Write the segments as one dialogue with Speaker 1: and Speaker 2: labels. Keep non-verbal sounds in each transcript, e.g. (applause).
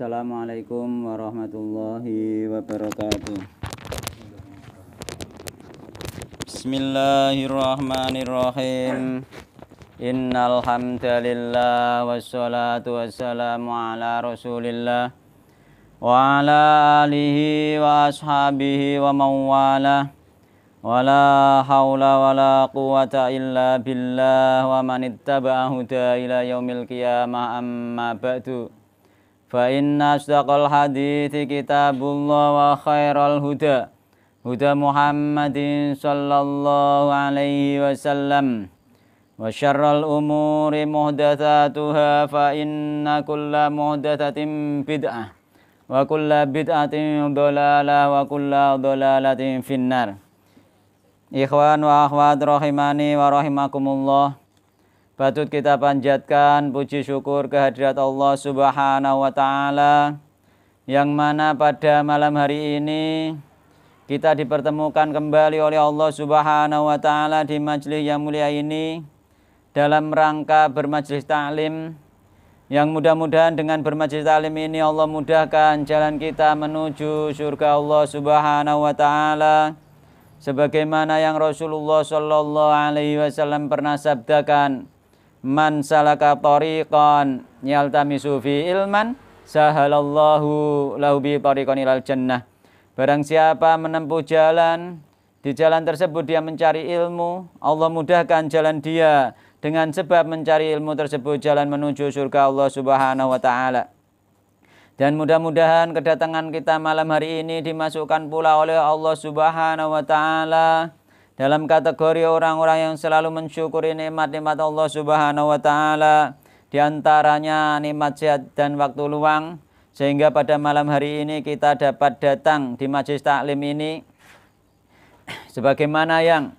Speaker 1: Assalamualaikum warahmatullahi wabarakatuh. Bismillahirrahmanirrahim. Innalhamdulillah wassalatu wassalamu ala Rasulillah wa ala alihi wa ashabihi wa mawala hawla wa la quwata illa billah wa man ittaba'a ila yaumil qiyamah amma ba'du. فإن أصدق الحديث كتاب الله وخير الهدى هدى محمد صلى الله عليه وسلم وشر الأمور محدثاتها فإن كل محدثة بدعة وكل بدعة ضلالة وكل ضلالة في النار إخوان وأخوات رحماني ورحمكم الله Patut kita panjatkan puji syukur kehadirat Allah Subhanahu wa taala yang mana pada malam hari ini kita dipertemukan kembali oleh Allah Subhanahu wa taala di majelis yang mulia ini dalam rangka bermajelis taklim yang mudah-mudahan dengan bermajelis taklim ini Allah mudahkan jalan kita menuju surga Allah Subhanahu wa taala sebagaimana yang Rasulullah Shallallahu alaihi wasallam pernah sabdakan Man salaka tariqan yaltamisu fi ilman sahalallahu lahu bi tariqan ilal jannah. Barang siapa menempuh jalan di jalan tersebut dia mencari ilmu, Allah mudahkan jalan dia dengan sebab mencari ilmu tersebut jalan menuju surga Allah Subhanahu wa taala. Dan mudah-mudahan kedatangan kita malam hari ini dimasukkan pula oleh Allah Subhanahu wa taala dalam kategori orang-orang yang selalu mensyukuri nikmat-nikmat Allah Subhanahu wa taala, di antaranya nikmat sehat dan waktu luang sehingga pada malam hari ini kita dapat datang di majelis taklim ini sebagaimana yang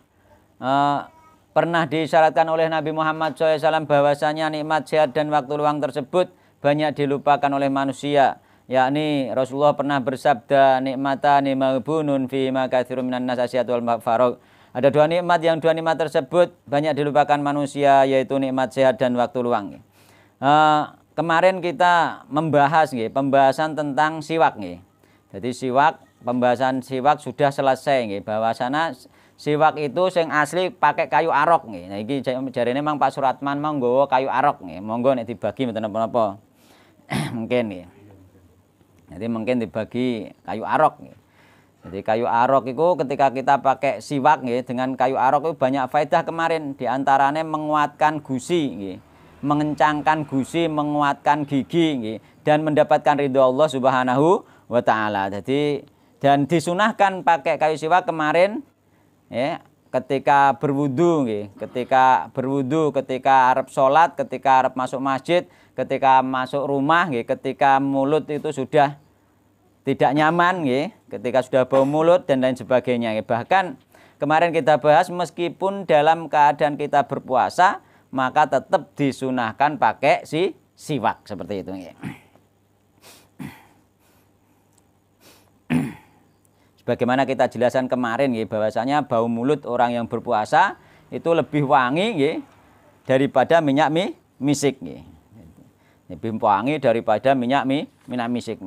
Speaker 1: uh, pernah disyaratkan oleh Nabi Muhammad SAW bahwasanya nikmat sehat dan waktu luang tersebut banyak dilupakan oleh manusia yakni Rasulullah pernah bersabda nikmata nimabunun fi makathirun minan nas asyatul ada dua nikmat yang dua nikmat tersebut banyak dilupakan manusia yaitu nikmat sehat dan waktu luang. Uh, kemarin kita membahas nih pembahasan tentang siwak nih. Jadi siwak pembahasan siwak sudah selesai bahwa sana siwak itu sing asli pakai kayu arok nih. Nah ini iki jarine memang Pak Suratman mau kayu arok nih. Monggo nih dibagi mboten apa, (clears throat) mungkin nih. Jadi mungkin dibagi kayu arok nih. Jadi kayu arok itu ketika kita pakai siwak ya, dengan kayu arok itu banyak faedah kemarin di antaranya menguatkan gusi ya, mengencangkan gusi, menguatkan gigi ya, dan mendapatkan ridho Allah Subhanahu wa taala. Jadi dan disunahkan pakai kayu siwak kemarin ya ketika berwudu ya, ketika berwudu, ketika Arab sholat, ketika Arab masuk masjid, ketika masuk rumah ya, ketika mulut itu sudah tidak nyaman ya, ketika sudah bau mulut dan lain sebagainya ya. Bahkan kemarin kita bahas meskipun dalam keadaan kita berpuasa maka tetap disunahkan pakai si siwak seperti itu ya. Sebagaimana kita jelaskan kemarin ya bahwasanya bau mulut orang yang berpuasa itu lebih wangi ya, daripada minyak mie, misik ya. Lebih wangi daripada minyak mie, minyak misik.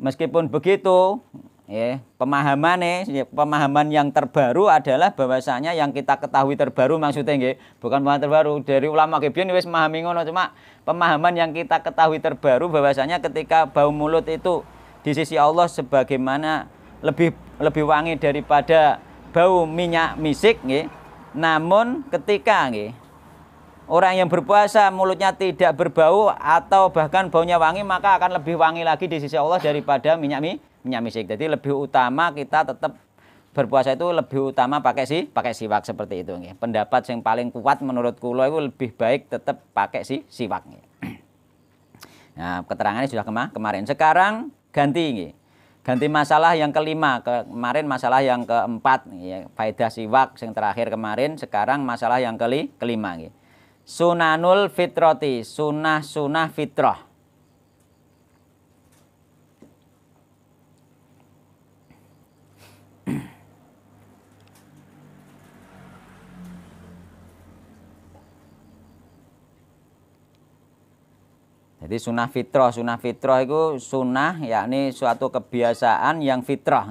Speaker 1: Meskipun begitu, ya, pemahaman ya, ya, pemahaman yang terbaru adalah bahwasanya yang kita ketahui terbaru maksudnya nggih, bukan pemahaman terbaru dari ulama Gibeon wis memahami ngono cuma pemahaman yang kita ketahui terbaru bahwasanya ketika bau mulut itu di sisi Allah sebagaimana lebih lebih wangi daripada bau minyak misik nggih. Namun ketika nggih Orang yang berpuasa mulutnya tidak berbau atau bahkan baunya wangi maka akan lebih wangi lagi di sisi Allah daripada minyak mi, minyak misik. Jadi lebih utama kita tetap berpuasa itu lebih utama pakai si pakai siwak seperti itu nih. Pendapat yang paling kuat menurut kulo itu lebih baik tetap pakai si siwak nih. Nah, keterangannya sudah kema kemarin. Sekarang ganti nggih. Ganti masalah yang kelima, ke kemarin masalah yang keempat ya, faedah siwak yang terakhir kemarin, sekarang masalah yang keli kelima nggih sunanul fitroti sunah-sunah fitroh. Jadi sunah fitrah, sunah fitrah itu sunah yakni suatu kebiasaan yang fitrah.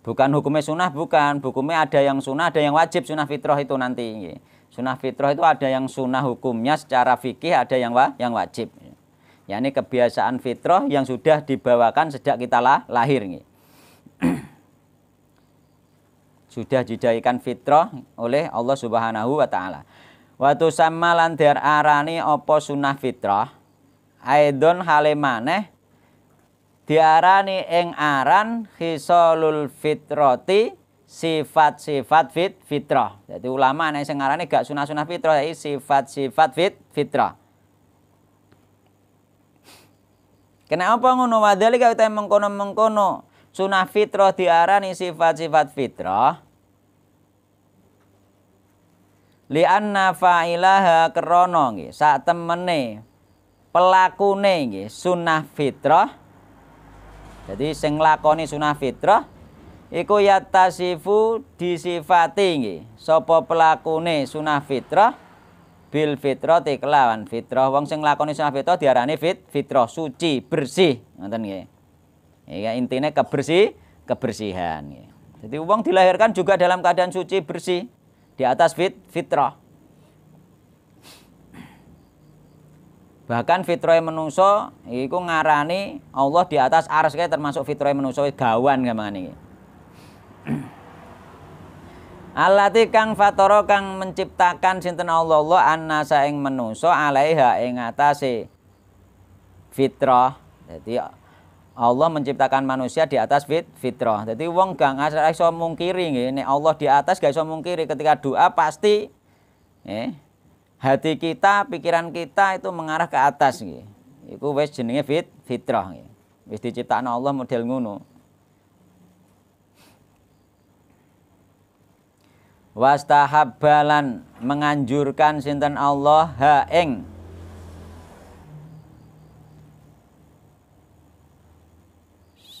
Speaker 1: Bukan hukumnya sunah, bukan. Hukumnya ada yang sunah, ada yang wajib sunah fitrah itu nanti. Sunnah fitrah itu ada yang sunnah hukumnya secara fikih, ada yang wa, yang wajib. Ya, ini kebiasaan fitrah yang sudah dibawakan sejak kita lah, lahir. Nih. (clears throat) sudah dijadikan fitrah oleh Allah Subhanahu wa taala. Watu sama lan arani opo sunnah fitrah aidon hale maneh diarani ing aran khisolul fitrati sifat-sifat fit fitrah. Jadi ulama nih sing gak sunah-sunah fitrah ya sifat-sifat fit fitrah. Kenapa ngono wadhalika kita mengkono-mengkono sunah fitrah diarani sifat-sifat fitrah? Lianna fa'ilaha krono nggih, sak temene pelakune nggih sunah fitrah. Jadi sing lakoni sunah fitrah iku yattasifu disifati nggih sapa pelakune sunah fitrah bil fitrati kelawan fitrah wong sing lakoni sunah fitrah diarani fit fitrah suci bersih ngoten nggih ya intine kebersih kebersihan nggih jadi uang dilahirkan juga dalam keadaan suci bersih di atas fit fitrah Bahkan fitroe menungso iku ngarani Allah di atas ars termasuk fitroe menungso gawan gampangane iki. Allati kang fatara kang menciptakan sinten Allah Allah annasa ing manusa alaiha ing atase fitrah. Jadi Allah menciptakan manusia di atas fit, fitrah. Jadi wong gak ngasih iso mungkiri nggih, nek Allah di atas gak iso mungkiri ketika doa pasti eh, hati kita, pikiran kita itu mengarah ke atas nggih. Iku wis jenenge fit, fitrah nggih. Wis diciptakno Allah model ngono. wastahabbalan menganjurkan sinten Allah ha ing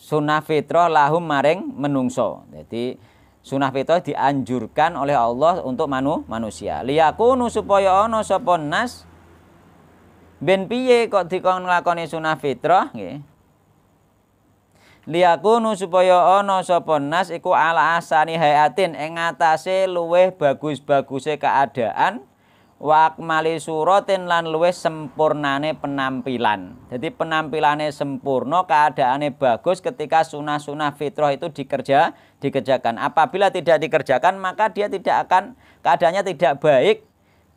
Speaker 1: sunah fitrah lahum maring menungso. Jadi sunah fitrah dianjurkan oleh Allah untuk manu manusia. Liyakunu supaya ana sapa nas ben piye kok dikon nglakoni sunah fitrah nggih liyakunu supaya ana sapa nas iku ala asani hayatin ing ngatasé bagus-baguse keadaan wakmali suratin lan luweh sempurnane penampilan. Jadi penampilannya sempurna, keadaannya bagus ketika sunah-sunah fitrah itu dikerja, dikerjakan. Apabila tidak dikerjakan, maka dia tidak akan keadaannya tidak baik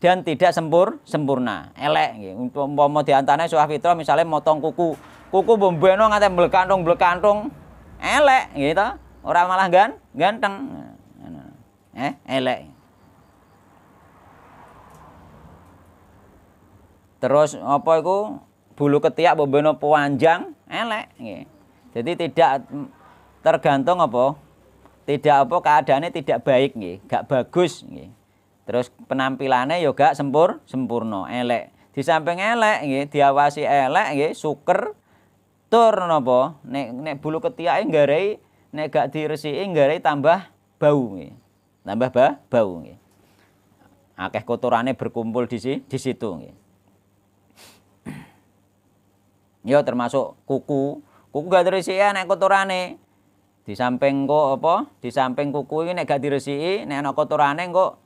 Speaker 1: dan tidak sempur sempurna, elek. Untuk mau diantaranya sunah fitrah misalnya motong kuku kuku bembeno ngate blekantong kantung elek gitu. orang malah gan ganteng. Eh, elek. Terus apa itu bulu ketiak bembeno panjang elek gitu Jadi tidak mm, tergantung apa? Tidak apa keadaannya tidak baik nggih, gak bagus nggih. Terus penampilannya yoga sempur sempurna, elek. Di samping elek nggih, diawasi elek nggih, suker tur nopo nek nek bulu ketiake nggarai nek gak diresiki e nggarai tambah bau nge. Tambah ba, bau nge. Akeh kotorannya berkumpul di si, di situ nge. yo termasuk kuku. Kuku gak diresiki ya nek kotorane. Di samping kok apa? Di samping kuku ini nek gak diresiki, nek ana kotorane kok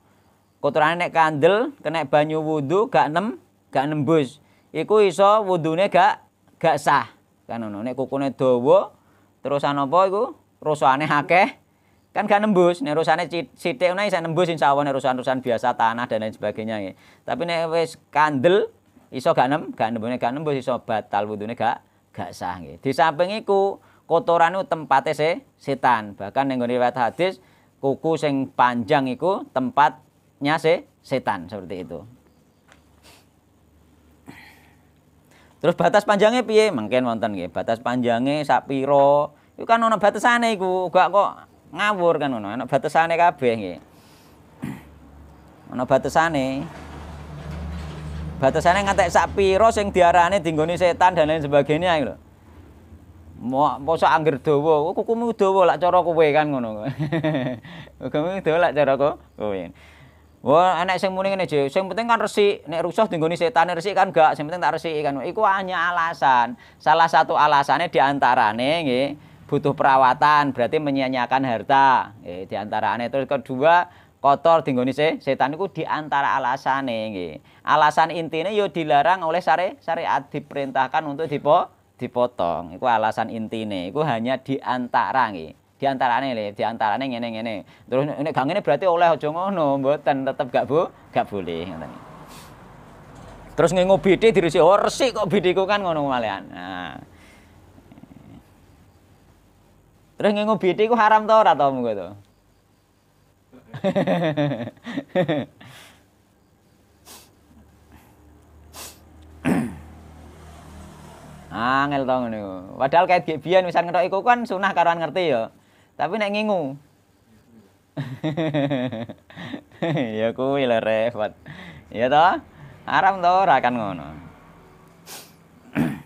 Speaker 1: kotorane nek kandel kena banyu wudu gak nem gak nembus. Iku iso wudune gak gak sah. Kan ngono. Nek kukune dawa terus ana apa iku? Rusane akeh kan gak nembus. Nek rusane sithik ngono iso nembus insyaallah nek rusan-rusan biasa tanah dan lain sebagainya. Ya. Tapi nek wis kandel iso gak nem, gak nembus, gak nembus iso batal wudune gak gak sah nggih. Di samping iku kotoran itu tempatnya se setan. Bahkan yang riwayat hadis kuku sing panjang iku tempatnya se setan seperti itu. Terus batas panjangnya piye? Mungkin wonten nggih. Batas panjangnya sak pira? Iku kan ana batasane iku, gak kok ngawur kan ngono. Ana batasane kabeh nggih. Ana batasane. Batasane ngantek sak pira sing diarani dinggoni setan dan lain sebagainya iku lho. Mau poso angger dawa, kukumu dawa lak cara kowe kan ngono. (laughs) Kukumu dawa lak cara kowe. Wah, enak sing muni ngene, Jek. Sing penting kan resik. Nek rusuh dinggoni setan resik kan enggak. Sing penting tak resi kan. Iku hanya alasan. Salah satu alasannya diantarane nggih butuh perawatan, berarti menyia-nyiakan harta. antara aneh terus kedua kotor dinggoni se, setan iku diantara alasan nih Alasan intinya yo dilarang oleh syari syariat diperintahkan untuk dipo dipotong. Iku alasan intinya, Iku hanya diantara nih di antarane le, di neng ngene-ngene. Terus ini gang ini berarti oleh aja ngono, mboten tetep gak bu, gak boleh ngoten. Terus nge ngobidi dhek dirusi, oh resik kok bidiku kan ngono malian Nah. Terus nge ngobidi ku haram ta ora ta mung to? (laughs) Angel to ngono. Padahal kait biyen wisan ngetok iku kan sunah karuan ngerti ya. Tapi nek ngingu. (laughs) ya kuwi lho repot. Ya toh? Haram toh ora kan ngono. (clears throat)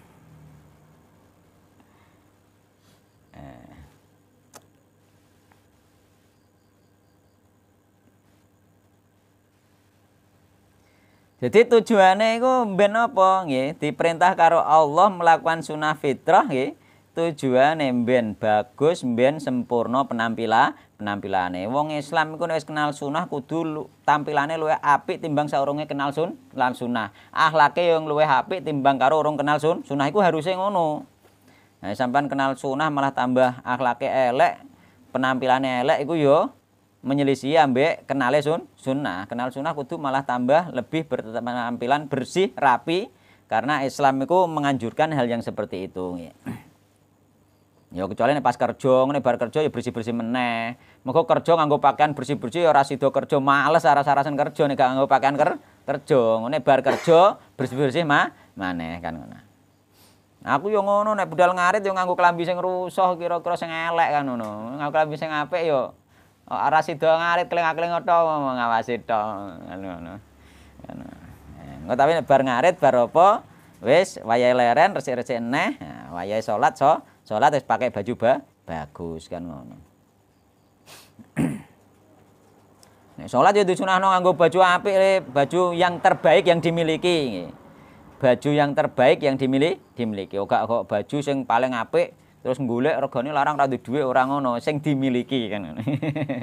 Speaker 1: Eh. Jadi tujuannya itu ben apa nggih? Diperintah karo Allah melakukan sunah fitrah nggih tujuan nemben bagus nemben sempurna penampilan, penampilan wong Islam itu wis kenal sunah kudu tampilannya luwe apik timbang seorangnya kenal sun lan sunnah ahlaknya yang luwe apik timbang karo orang kenal sun sunah itu harusnya ngono nah kenal sunah malah tambah ahlaknya elek penampilannya elek itu yo menyelisih ambek kenal sun sunnah kenal sunnah kudu malah tambah lebih penampilan bersih rapi karena Islam itu menganjurkan hal yang seperti itu Ya kecuali nih pas kerja nih bar kerja ya bersih-bersih meneh. Mengko kerja nganggo pakaian bersih-bersih ya ora sida kerja males aras-arasan kerja nek nganggo pakaian ker kerja. Ngene bar kerja bersih-bersih mah maneh kan ngono. Aku yo ngono nek budal ngarit yo nganggo klambi sing rusuh kira-kira sing elek kan ngono. Nganggo klambi sing apik yo ora sida ngarit keling-keling to ngawasi to kan ngono. Kan ngono eh, tapi nek bar ngarit bar apa wis wayahe leren resik-resik neh, nah, wayahe salat so sholat harus pakai baju ba bagus kan ngono. (clears throat) sholat ya disunahno nganggo baju apik, baju yang terbaik yang dimiliki. Baju yang terbaik yang dimiliki, dimiliki. Oh, Oga kok baju yang paling apik terus golek regane larang ra duwe orang ngono, sing dimiliki kan.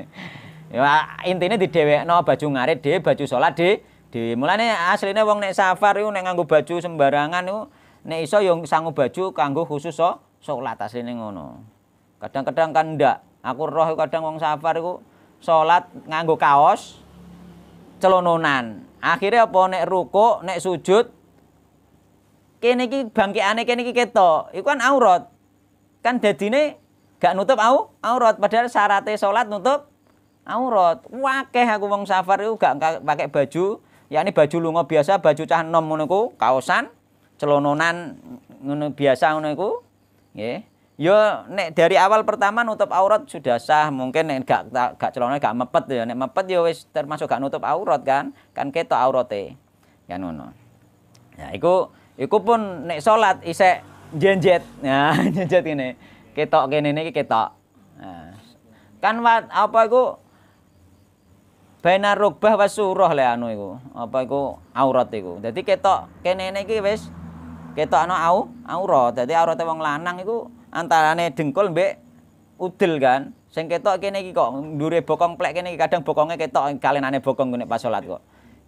Speaker 1: (laughs) ya intine didhewekno baju ngarit dhewe, baju sholat di Dhewe mulane asline wong nek safar iku nek nganggo baju sembarangan iku nek iso yo ya sangu baju kanggo khusus so, sholat asline ngono. Kadang-kadang kan ndak. Aku roh kadang wong safar iku sholat nganggo kaos celononan. Akhirnya apa nek ruko, nek sujud kene iki bangkitane kene iki Iku kan aurat. Kan dadine gak nutup au, aurat padahal syaratnya sholat nutup aurat. Wakeh aku wong safar iku gak pakai baju, yakni baju lungo biasa, baju cah enom ngono kaosan, celononan ngono biasa ngono iku. Nggih. Yo, nek dari awal pertama nutup aurat sudah sah, mungkin nek gak gak celana gak mepet ya. Nek mepet yo ya wis termasuk gak nutup aurat kan? Kan ketok aurate. Ya ngono. Ya iku iku pun nek salat isek jenjet. Nah, (laughs) jenjet ini. Ketok kene iki ketok. Nah. Kan wat, apa iku Bainar rugbah suruh le anu iku. Apa iku aurat iku. Dadi ketok kene iki wis ketokno au aura. Dadi aurate wong lanang iku antarane dengkul mbek udel kan. Sing ketok kene iki kok ndure bokong plek kene iki kadang bokonge ketok kalenane bokong nek pas salat kok.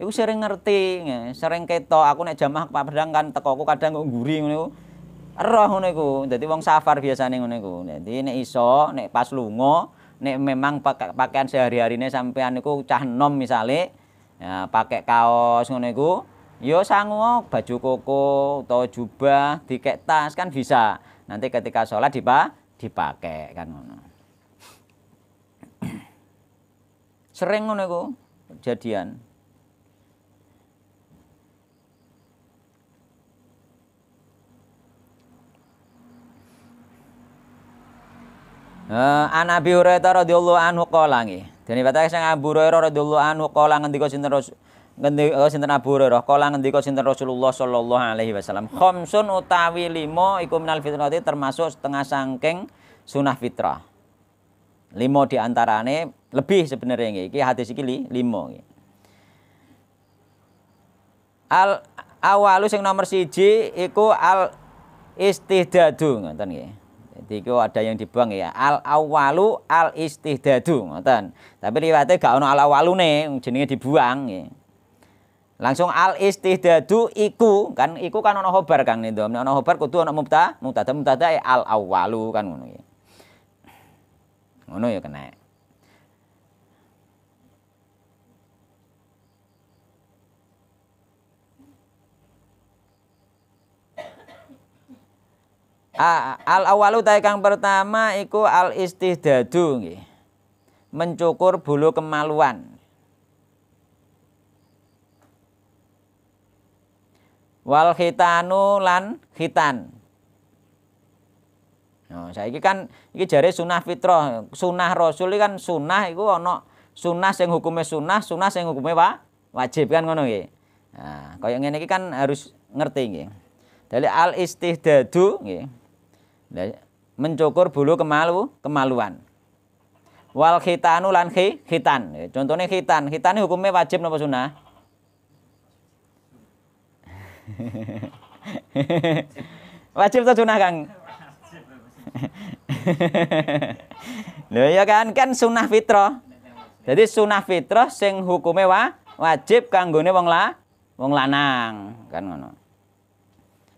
Speaker 1: Iku sering ngerti, sering ketok aku nek jamaah padang kan tekoku kadang kok nguri ngono iku. Roh ngono iku. Dadi wong safar biasane ngono iku. Dadi nek iso nek pas lunga nek memang pakaian sehari-harine sampean niku cah nom misale ya pakai kaos ngono iku yo sangu baju koko atau jubah dikek tas kan bisa nanti ketika sholat dipa dipakai kan (clears throat) sering ngono iku kejadian Uh, An Abi Hurairah radhiyallahu anhu qala nggih. Dene batas sang Abu Hurairah radhiyallahu anhu qala ngendika sinten Rasul ngendika sinten Abu Hurairah kala ngendika sinten Rasulullah sallallahu alaihi wasallam khamsun utawi limo iku minal fitrati termasuk setengah sangking sunah fitrah limo diantarane lebih sebenarnya iki hadis iki li, limo iki. al awalu sing nomor siji iku al istihdadu ngoten nggih jadi itu ada yang dibuang ya al awalu al istihdadu ngoten tapi liwate gak ono al awalu nih jenenge dibuang nggih Langsung al istihdadu iku kan iku kan ono hobar Kang Nindo. Nek ana hobar kudu mubta mubtada, mubtada mubtada al awalu kan ngono ya. Ngono ya kena. al awalu tae kang pertama iku al istihdadu nggih. Mencukur bulu kemaluan. wal khitanu lan khitan Nah, saiki kan ini jari sunah fitrah, sunah rasul kan sunah iku ono sunah yang hukumnya sunah, sunah yang hukumnya wa, wajib kan ngono nggih. Nah, kaya ngene iki kan harus ngerti nggih. Dari al istihdadu nggih. Mencukur bulu kemalu, kemaluan. Wal khitanu lan khitan. Contohnya khitan, khitan hukumnya wajib napa sunah? (laughs) Wajib atau sunnah Kang? lo ya kan kan sunnah fitro. Jadi sunnah fitro sing hukumnya wa wajib kanggone wong la wong lanang kan ngono.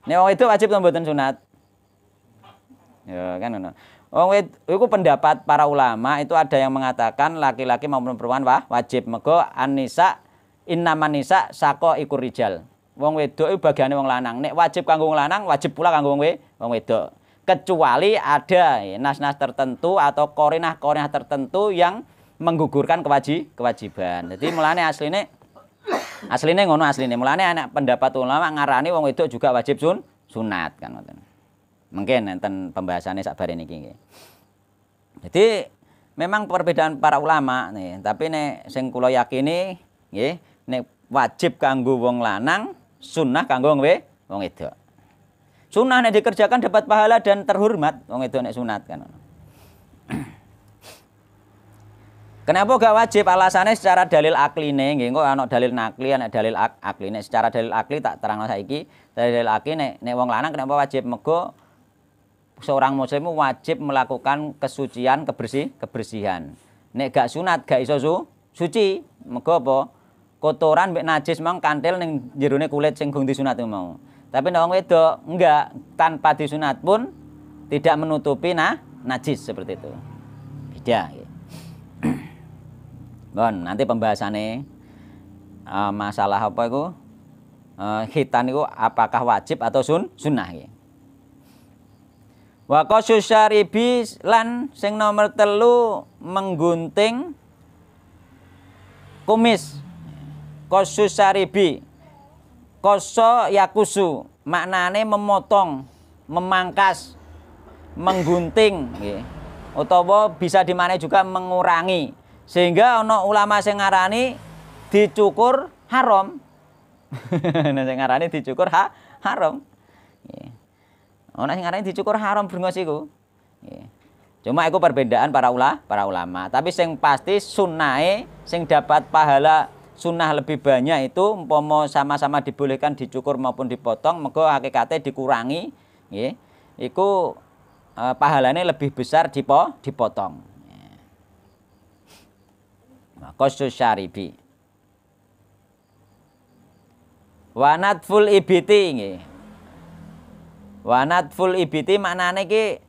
Speaker 1: Nek wong itu wajib to sunat? Ya kan ngono. Wong itu pendapat para ulama itu ada yang mengatakan laki-laki maupun perempuan wah wajib mego anisa inna nisa sako ikur wong wedok itu bagiannya wong lanang. Nek wajib kanggo wong lanang, wajib pula kanggo wong wedok. Kecuali ada nas-nas tertentu atau korinah-korinah tertentu yang menggugurkan kewaji, kewajiban. Jadi mulane asline asline ngono asline. Mulane anak pendapat ulama ngarani wong wedok juga wajib sun, sunat kan Mungkin enten pembahasannya sabar ini kini Jadi memang perbedaan para ulama nih, tapi nih sing kulo yakini nih wajib kanggo wong lanang sunnah kanggo we wong wedok. Sunnah nek dikerjakan dapat pahala dan terhormat wong wedok nek sunat kan. (clears throat) Kenapa gak wajib? Alasannya secara dalil akli nih, nggih kok dalil nakli, ana dalil ak akli secara dalil akli tak terang terangno saiki. Dalil akli nih nek wong lanang kenapa wajib mego seorang muslim wajib melakukan kesucian, kebersih, kebersihan. Nek gak sunat gak iso su, suci, mego apa? kotoran mbek najis mang kantil ning jerone kulit sing gung disunat mau. Tapi nek wong wedok enggak tanpa disunat pun tidak menutupi nah najis seperti itu. Beda. Ya. (clears throat) Bon, nanti pembahasane uh, masalah apa itu uh, eh, hitan itu apakah wajib atau sun sunnah ya. Wa qasyusyaribi lan sing nomor telu menggunting kumis kosu saribi koso yakusu maknane memotong memangkas menggunting nggih utawa bisa dimana juga mengurangi sehingga ono ulama sing ngarani dicukur haram (laughs) nah sing ngarani dicukur ha haram nggih ono sing ngarani dicukur haram brengos iku Cuma itu perbedaan para ulama, para ulama. Tapi sing pasti sunnae sing dapat pahala sunnah lebih banyak itu umpama sama-sama dibolehkan dicukur maupun dipotong maka hakikate dikurangi nggih iku e, pahalane lebih besar dipo dipotong Kosu nah, syaribi Wanat full ibiti nggih Wanat full ibiti maknane ki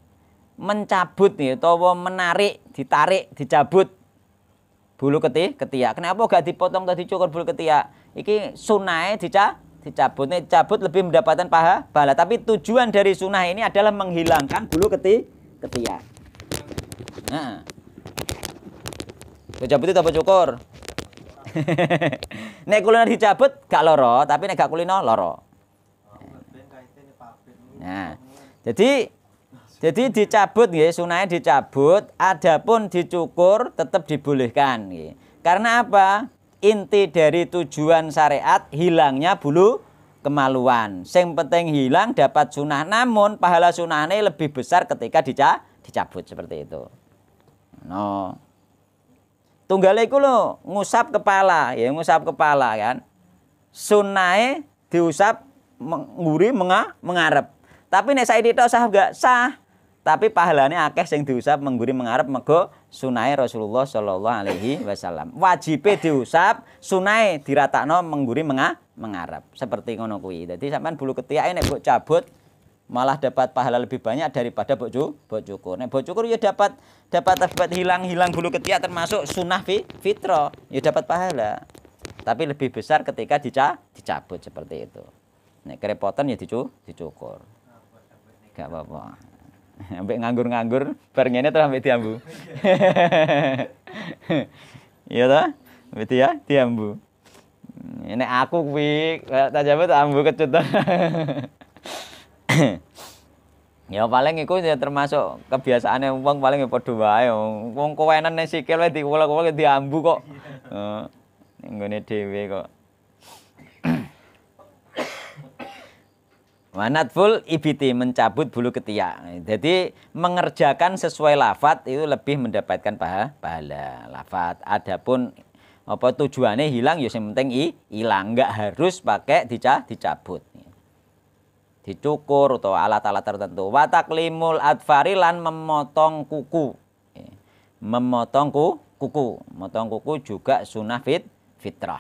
Speaker 1: mencabut nggih utawa menarik ditarik dicabut bulu keti ketiak. Kenapa gak dipotong tadi cukur bulu ketiak? Iki sunai dicah, dicabut nih cabut lebih mendapatkan paha bala. tapi tujuan dari sunah ini adalah menghilangkan bulu keti ketiak nah dicabut itu apa cukur (laughs) nek kuliner dicabut gak loro tapi nek gak kulino loro nah, nah. jadi jadi dicabut ya sunahnya dicabut, adapun dicukur tetap dibolehkan ya. Karena apa? Inti dari tujuan syariat hilangnya bulu kemaluan. Sing penting hilang dapat sunah, namun pahala sunahnya lebih besar ketika dicabut seperti itu. No. Tunggale itu ngusap kepala, ya ngusap kepala kan. Sunai diusap menguri menga, mengarep. Tapi nek saya tidak sah gak sah tapi pahalanya akeh yang diusap mengguri mengarap mego sunai Rasulullah Shallallahu Alaihi Wasallam wajibe diusap sunai diratakno mengguri menga mengarap seperti ngono kuwi jadi sampean bulu ketiak ini mbok cabut malah dapat pahala lebih banyak daripada bok bok cukur nek bok cukur ya dapat dapat dapat hilang hilang bulu ketiak termasuk sunah fi, fitro ya dapat pahala tapi lebih besar ketika dica, dicabut seperti itu nek kerepotan ya dicu, dicukur gak apa-apa Sampai (laughs) nganggur-nganggur, bareng ini terus sampai diambu. (laughs) Iya toh? Sampai dia diambu. Ini hmm, aku kuwi kayak tajamnya ambu kecut. (laughs) ya paling iku ya termasuk kebiasaane wong paling ya padha wae wong kowenan nek sikil wae dikulak-kulak diambu kok. Heeh. Iya. Oh, nggone dhewe kok. Manatful ibiti mencabut bulu ketiak. Jadi mengerjakan sesuai lafat itu lebih mendapatkan pahala lafat. Adapun apa tujuannya hilang ya yang penting hilang nggak harus pakai dicah dicabut dicukur atau alat-alat tertentu Watak limul adfarilan memotong kuku memotong kuku memotong kuku juga sunah fit fitrah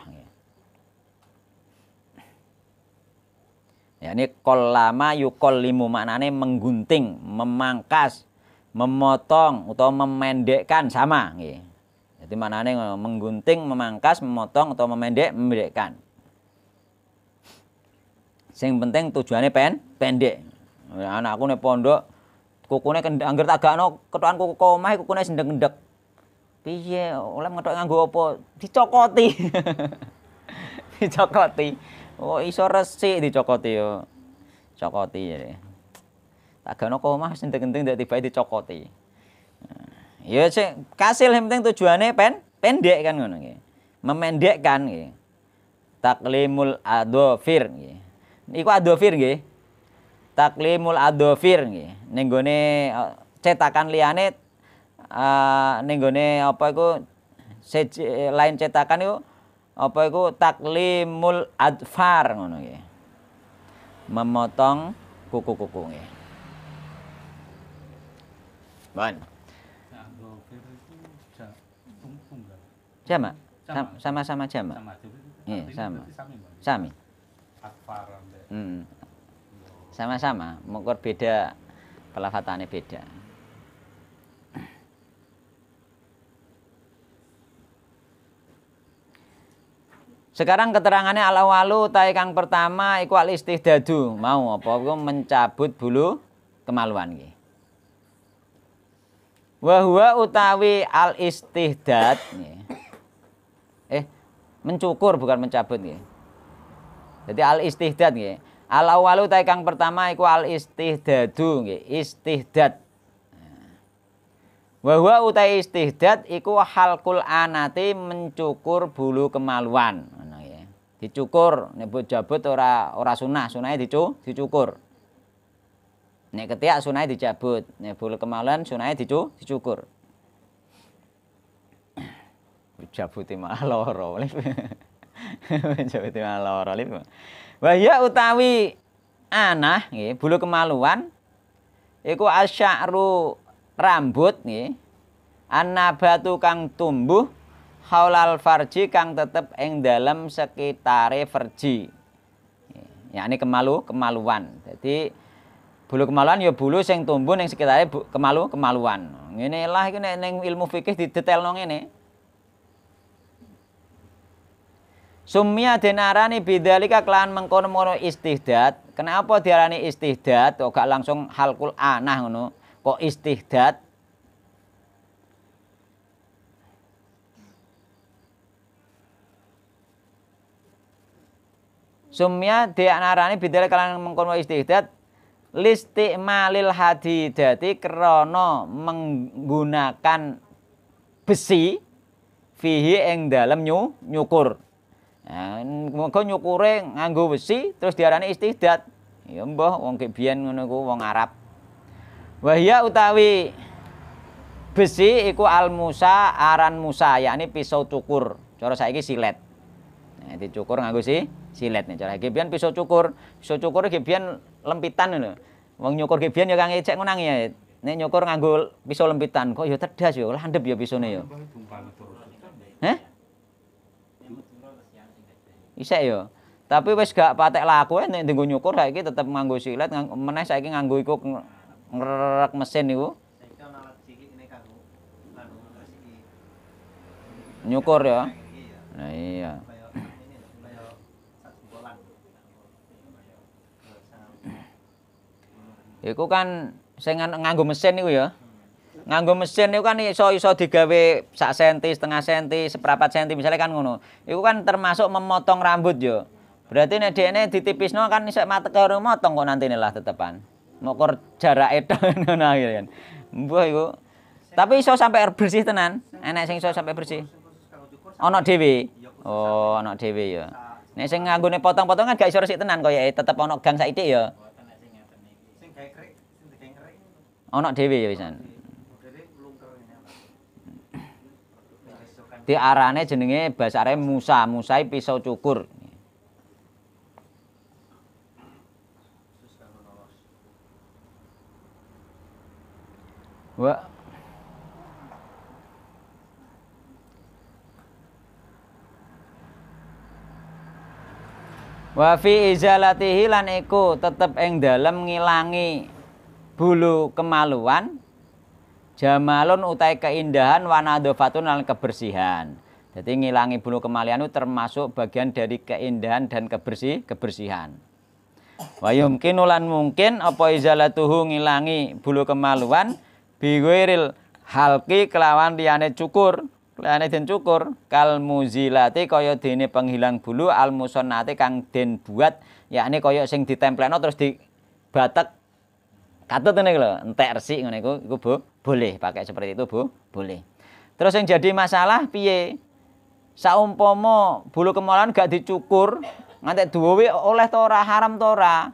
Speaker 1: Ya, ini kolama yukollimu maknanya menggunting, memangkas, memotong atau memendekkan sama. Jadi maknanya menggunting, memangkas, memotong atau memendek, memendekkan. Sing penting tujuannya pen, pendek. Ya, anakku nih pondok, kukunya angger tagano, ketuan kuku komah, kukunya sendek-sendek. Piye, oleh ngetok nganggo apa? Dicokoti. (laughs) Dicokoti. Oh iso resik dicokoti yo. Cokoti jadi Tak gano mah sing genting ndak tiba dicokoti. Ya sik kasil yang penting tujuannya pen pendek kan ngono nggih. Memendekkan nggih. Taklimul adofir nggih. Iku adofir nggih. Taklimul adofir nggih. Ning eh, cetakan liyane uh, ning gone apa iku eh, lain cetakan iku apa iku taklimul adfar ngono nggih. Memotong kuku-kuku nggih. Bon. Jamak.
Speaker 2: Sama-sama jamak.
Speaker 1: Iya, sama. Sami. Hmm. Sama-sama, mungkin beda pelafatannya beda. Sekarang keterangannya ala walu taikang pertama iku al istihdadu. Mau apa iku mencabut bulu kemaluan iki. Wa huwa utawi al istihdad Eh, mencukur bukan mencabut nggih. Jadi al istihdad nggih. Al awalu taikang pertama iku al istihdadu nggih, istihdad. Wa huwa utai istihdad iku halkul anati mencukur bulu kemaluan dicukur nyebut jabut ora ora sunah sunahnya dicu dicukur nek ketiak sunahnya dijabut nek bulu kemalan sunahnya dicu dicukur jabuti malah loro (laughs) jabuti malah loro wahya utawi anah nih bulu kemaluan iku asy'ru rambut nggih batu kang tumbuh haulal farji kang tetep ing dalam sekitare farji ya ini kemalu kemaluan jadi bulu kemaluan ya bulu sing tumbuh ning sekitare kemalu kemaluan ngene lah iki nek ning ilmu fikih didetailno ngene Sumia denarani bidalika kelan mengkono mono istihdat. Kenapa diarani istihdat? Kok gak langsung halkul anah ngono? Kok istihdat? Sumya dianarani bidal kalangan mengkono istihdad malil hadidati krono menggunakan besi fihi eng dalam nyu, nyukur. Nah, nyukure nganggo besi terus diarani istihdad. Ya mbah wong kebian ngono wong Arab. Wahya utawi besi iku al Musa aran Musa yakni pisau cukur. Cara saiki silet. Nah, dicukur nganggo si silet nih cara gebian pisau cukur pisau cukur gebian lempitan nih wong nyukur gebian ya kang ecek nang ya nek nyukur nganggo pisau lempitan kok ya terdas ya landep ya pisau ya Heh? bisa ya. yo Tapi wes gak patek laku nih eh, tunggu nyukur lagi tetep nganggo silet ngang, meneh saiki nganggo iku ngerak mesin niku. Nyukur ya. Nah iya. Iku kan sing nganggo mesin niku ya. Nganggo mesin niku kan iso iso digawe sak senti, setengah senti, seperempat senti misalnya kan ngono. Iku kan termasuk memotong rambut ya. Berarti nek dhekne ditipisno kan isek mate karo motong kok nantine lah tetepan. Ngukur jarake tok (laughs) ngono kan. Mbuh iku. Tapi iso sampai bersih tenan. Enak sing iso sampai bersih. Ono dhewe. Oh, ono dhewe ya. Nek sing nganggone potong potongan kan gak iso resik tenan ya, tetep ono gang saithik ya. Ana dhewe ya Di arane jenenge basa Arab Musa, Musai pisau cukur. Wa Wa fi izalatihi lan iku tetep ing dalem ngilangi bulu kemaluan jamalun utai keindahan wanadofatun dan kebersihan jadi ngilangi bulu kemaluan itu termasuk bagian dari keindahan dan kebersih kebersihan wa yumkinulan lan mungkin apa izalatuhu ngilangi bulu kemaluan biwiril halki kelawan diane cukur liyane den cukur kal muzilati kaya dene penghilang bulu al musonnati kang den buat yakni kaya sing ditemplekno terus di dibatek Katut ngene lho, entek resik ngene iku iku bu, boleh pakai seperti itu, Bu. Boleh. Terus yang jadi masalah piye? Saumpama bulu kemolan gak dicukur, ngantek duwe oleh tora haram tora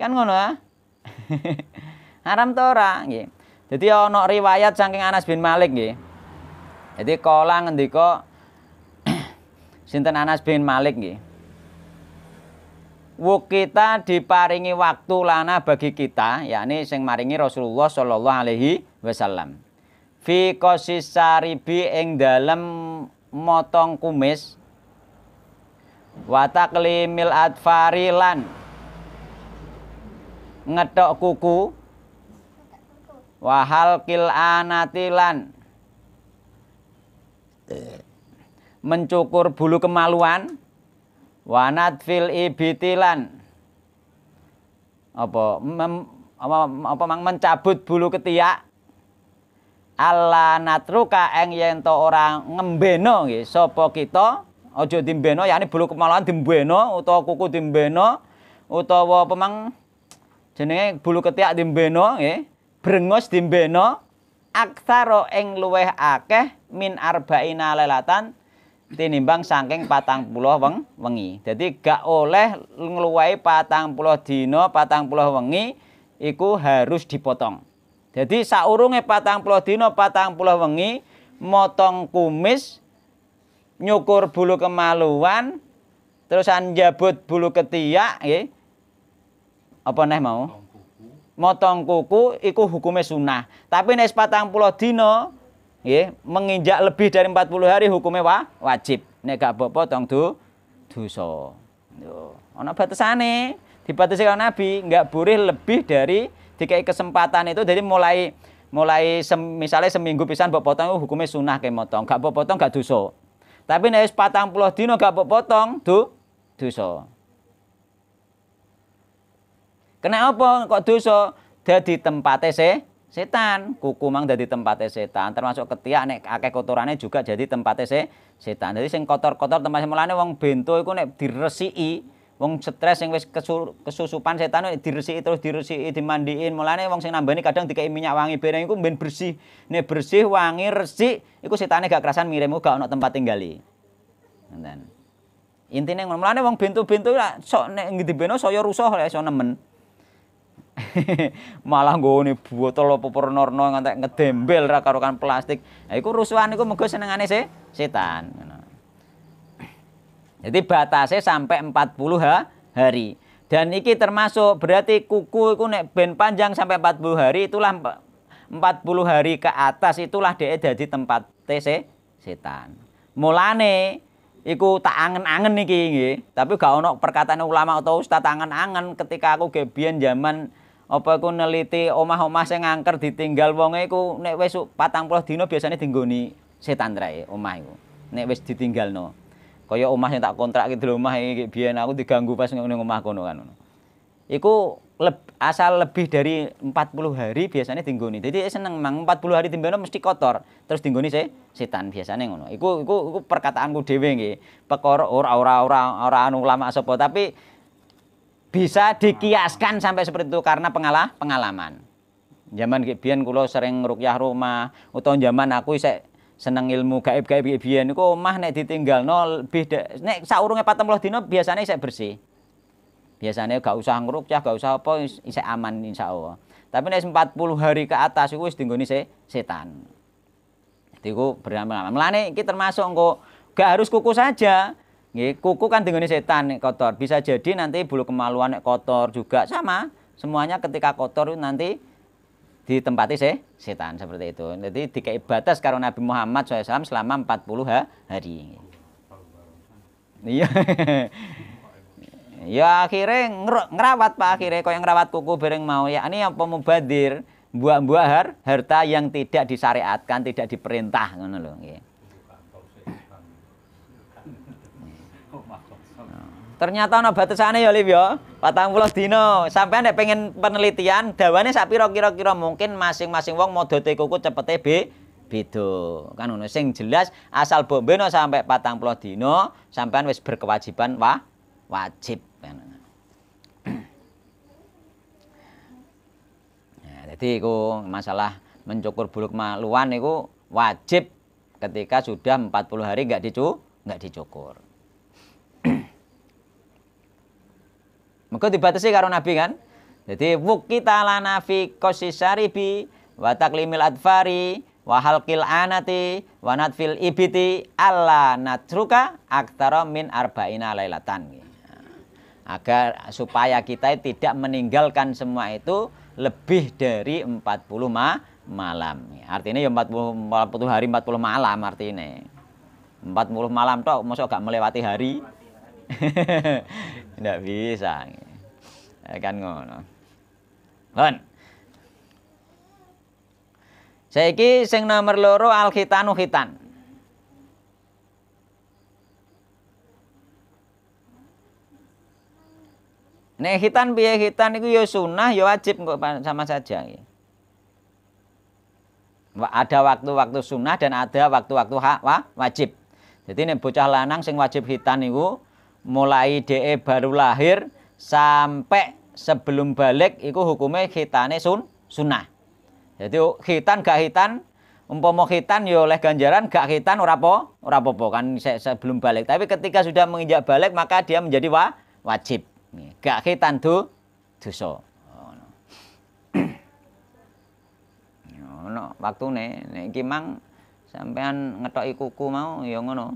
Speaker 1: Kan ngono ya (laughs) haram tora gitu nggih. Dadi ono riwayat saking Anas bin Malik nggih. Jadi nanti ngendika (clears throat) sinten Anas bin Malik nggih wukita diparingi waktu lana bagi kita yakni sing maringi Rasulullah Shallallahu alaihi wasallam fi qasis saribi ing dalem motong kumis wa taqlimil adfari ngetok kuku wahal kil anatilan mencukur bulu kemaluan wanat fil ibitilan apa mem, apa, apa mencabut bulu ketiak ala natruka eng yen to ora ngembeno nggih sapa kita ojo dimbeno ya ini bulu kemaluan dimbeno utawa kuku dimbeno utawa pemang jenenge bulu ketiak dimbeno gitu. brengus dimbeno aksaro ing luweh akeh min arbaina lelatan tinimbang saking patang puluh weng, wengi. Jadi gak oleh ngeluai patang puluh dino, patang puluh wengi, iku harus dipotong. Jadi saurunge patang puluh dino, patang puluh wengi, motong kumis, nyukur bulu kemaluan, terus jabut bulu ketiak, ye. Apa neh mau? Motong kuku iku hukumnya sunnah. Tapi nih patang puluh dino menginjak lebih dari 40 hari hukumnya wa, wajib. Nek gak apa-apa tong du dosa. Yo, ana batasane. Dibatasi kalau Nabi nggak boleh lebih dari dikai kesempatan itu jadi mulai mulai sem, misalnya seminggu pisan mbok potong hukumnya sunah ke motong. Gak potong gak dosa. Tapi nek wis 40 dino gak potong du dosa. Kena apa kok dosa? Dadi tempatnya sih setan. Kuku mang jadi tempatnya setan, termasuk ketiak nek akeh kotorannya juga jadi tempatnya se setan. Jadi sing kotor-kotor tempat mulane wong bento iku nek diresiki, wong stres yang wis kesusupan setan nek diresiki terus diresiki dimandiin, mulane wong sing nambani kadang dikai minyak wangi bareng itu ben bersih. Nek bersih, wangi, resik, iku setane gak kerasan mirimu gak ono tempat tinggali. Intinya Intine ngono mulane wong bento-bento sok nek ngendi beno saya rusuh lek iso nemen. (laughs) malah gue nggone botol apa pornorno ngantek ngedembel ra karo kan plastik. Nah, iku rusuhan iku seneng senengane sih, setan. Jadi batasnya sampai 40 hari. Dan iki termasuk berarti kuku iku nek ben panjang sampai 40 hari itulah 40 hari ke atas itulah dia jadi tempat TC setan. Mulane iku tak angen-angen iki nggih, tapi gak ono perkataan ulama atau ustaz angen-angen ketika aku gebian zaman apa iku neliti omah-omah sing angker ditinggal wonge iku nek wis 40 dina biasanya dinggoni setan trae omah iku nek wis ditinggalno kaya omah sing tak kontrak iki dhewe omah iki biyen aku diganggu pas ning omah kono kan iku leb, asal lebih dari 40 hari biasanya dinggoni jadi seneng mang 40 hari timbono mesti kotor terus dinggoni se setan biasanya ngono iku iku iku perkataanku dhewe nggih Pekor ora ora ora ora anu ulama sapa tapi bisa dikiaskan sampai seperti itu karena pengalah pengalaman. Zaman biyen kulo sering rukyah rumah utang zaman aku saya seneng ilmu gaib-gaib biyen kok mah nek ditinggal lebih de, nek saurunge 40 dino biasanya saya bersih. Biasanya gak usah ngerukyah gak usah apa saya aman insya Allah. Tapi nek 40 hari ke atas itu wis dinggoni saya setan. Jadi iku beramal. Melane Kita termasuk kok gak harus kuku saja. Nggih, kuku kan dengan setan kotor. Bisa jadi nanti bulu kemaluan kotor juga sama. Semuanya ketika kotor itu nanti ditempati se setan seperti itu. Jadi dikai batas karena Nabi Muhammad SAW selama 40 hari. Iya. ya akhirnya ngerawat pak akhirnya kau yang ngerawat kuku bareng mau ya ini yang pemubadir buah-buah harta yang tidak disyariatkan tidak diperintah ngono loh Ternyata batu sana ya Liv ya. pulau dino, Sampai anda pengen penelitian dawane sapi roh kira-kira mungkin masing-masing wong mau dote kuku cepet be bedo Kan ngono sing jelas asal bombe no sampai pulau dino, sampean wis berkewajiban wah wajib. Nah, (clears throat) jadi itu masalah mencukur buluk maluan itu wajib ketika sudah 40 hari nggak dicu nggak dicukur. (clears throat) Mengko dibatasi karo Nabi kan. Jadi wukita lana fi qasisaribi wa taklimil adfari wa halqil anati wa nadfil ibiti alla natruka aktara min arba'ina lailatan. Agar supaya kita tidak meninggalkan semua itu lebih dari 40 ma malam. Artinya ya 40, 40 hari 40 malam artinya. 40 malam toh mosok gak melewati hari. Tidak (laughs) bisa. Eh, kan ngono. Lon. Saiki sing nomor loro al khitanu khitan. Nek khitan piye khitan iku ya sunah ya wajib kok sama saja ya. Ada waktu-waktu sunnah dan ada waktu-waktu hak wa, wajib. Jadi nek bocah lanang sing wajib khitan itu mulai DE baru lahir sampai sebelum balik itu hukumnya khitane sun sunnah. Jadi oh, khitan gak khitan umpama khitan ya oleh ganjaran gak khitan urapo apa kan sebelum balik. Tapi ketika sudah menginjak balik maka dia menjadi wa wajib. Gak khitan tuh dosa. waktu nih, nih mang sampean ngetok kuku mau ya ngono.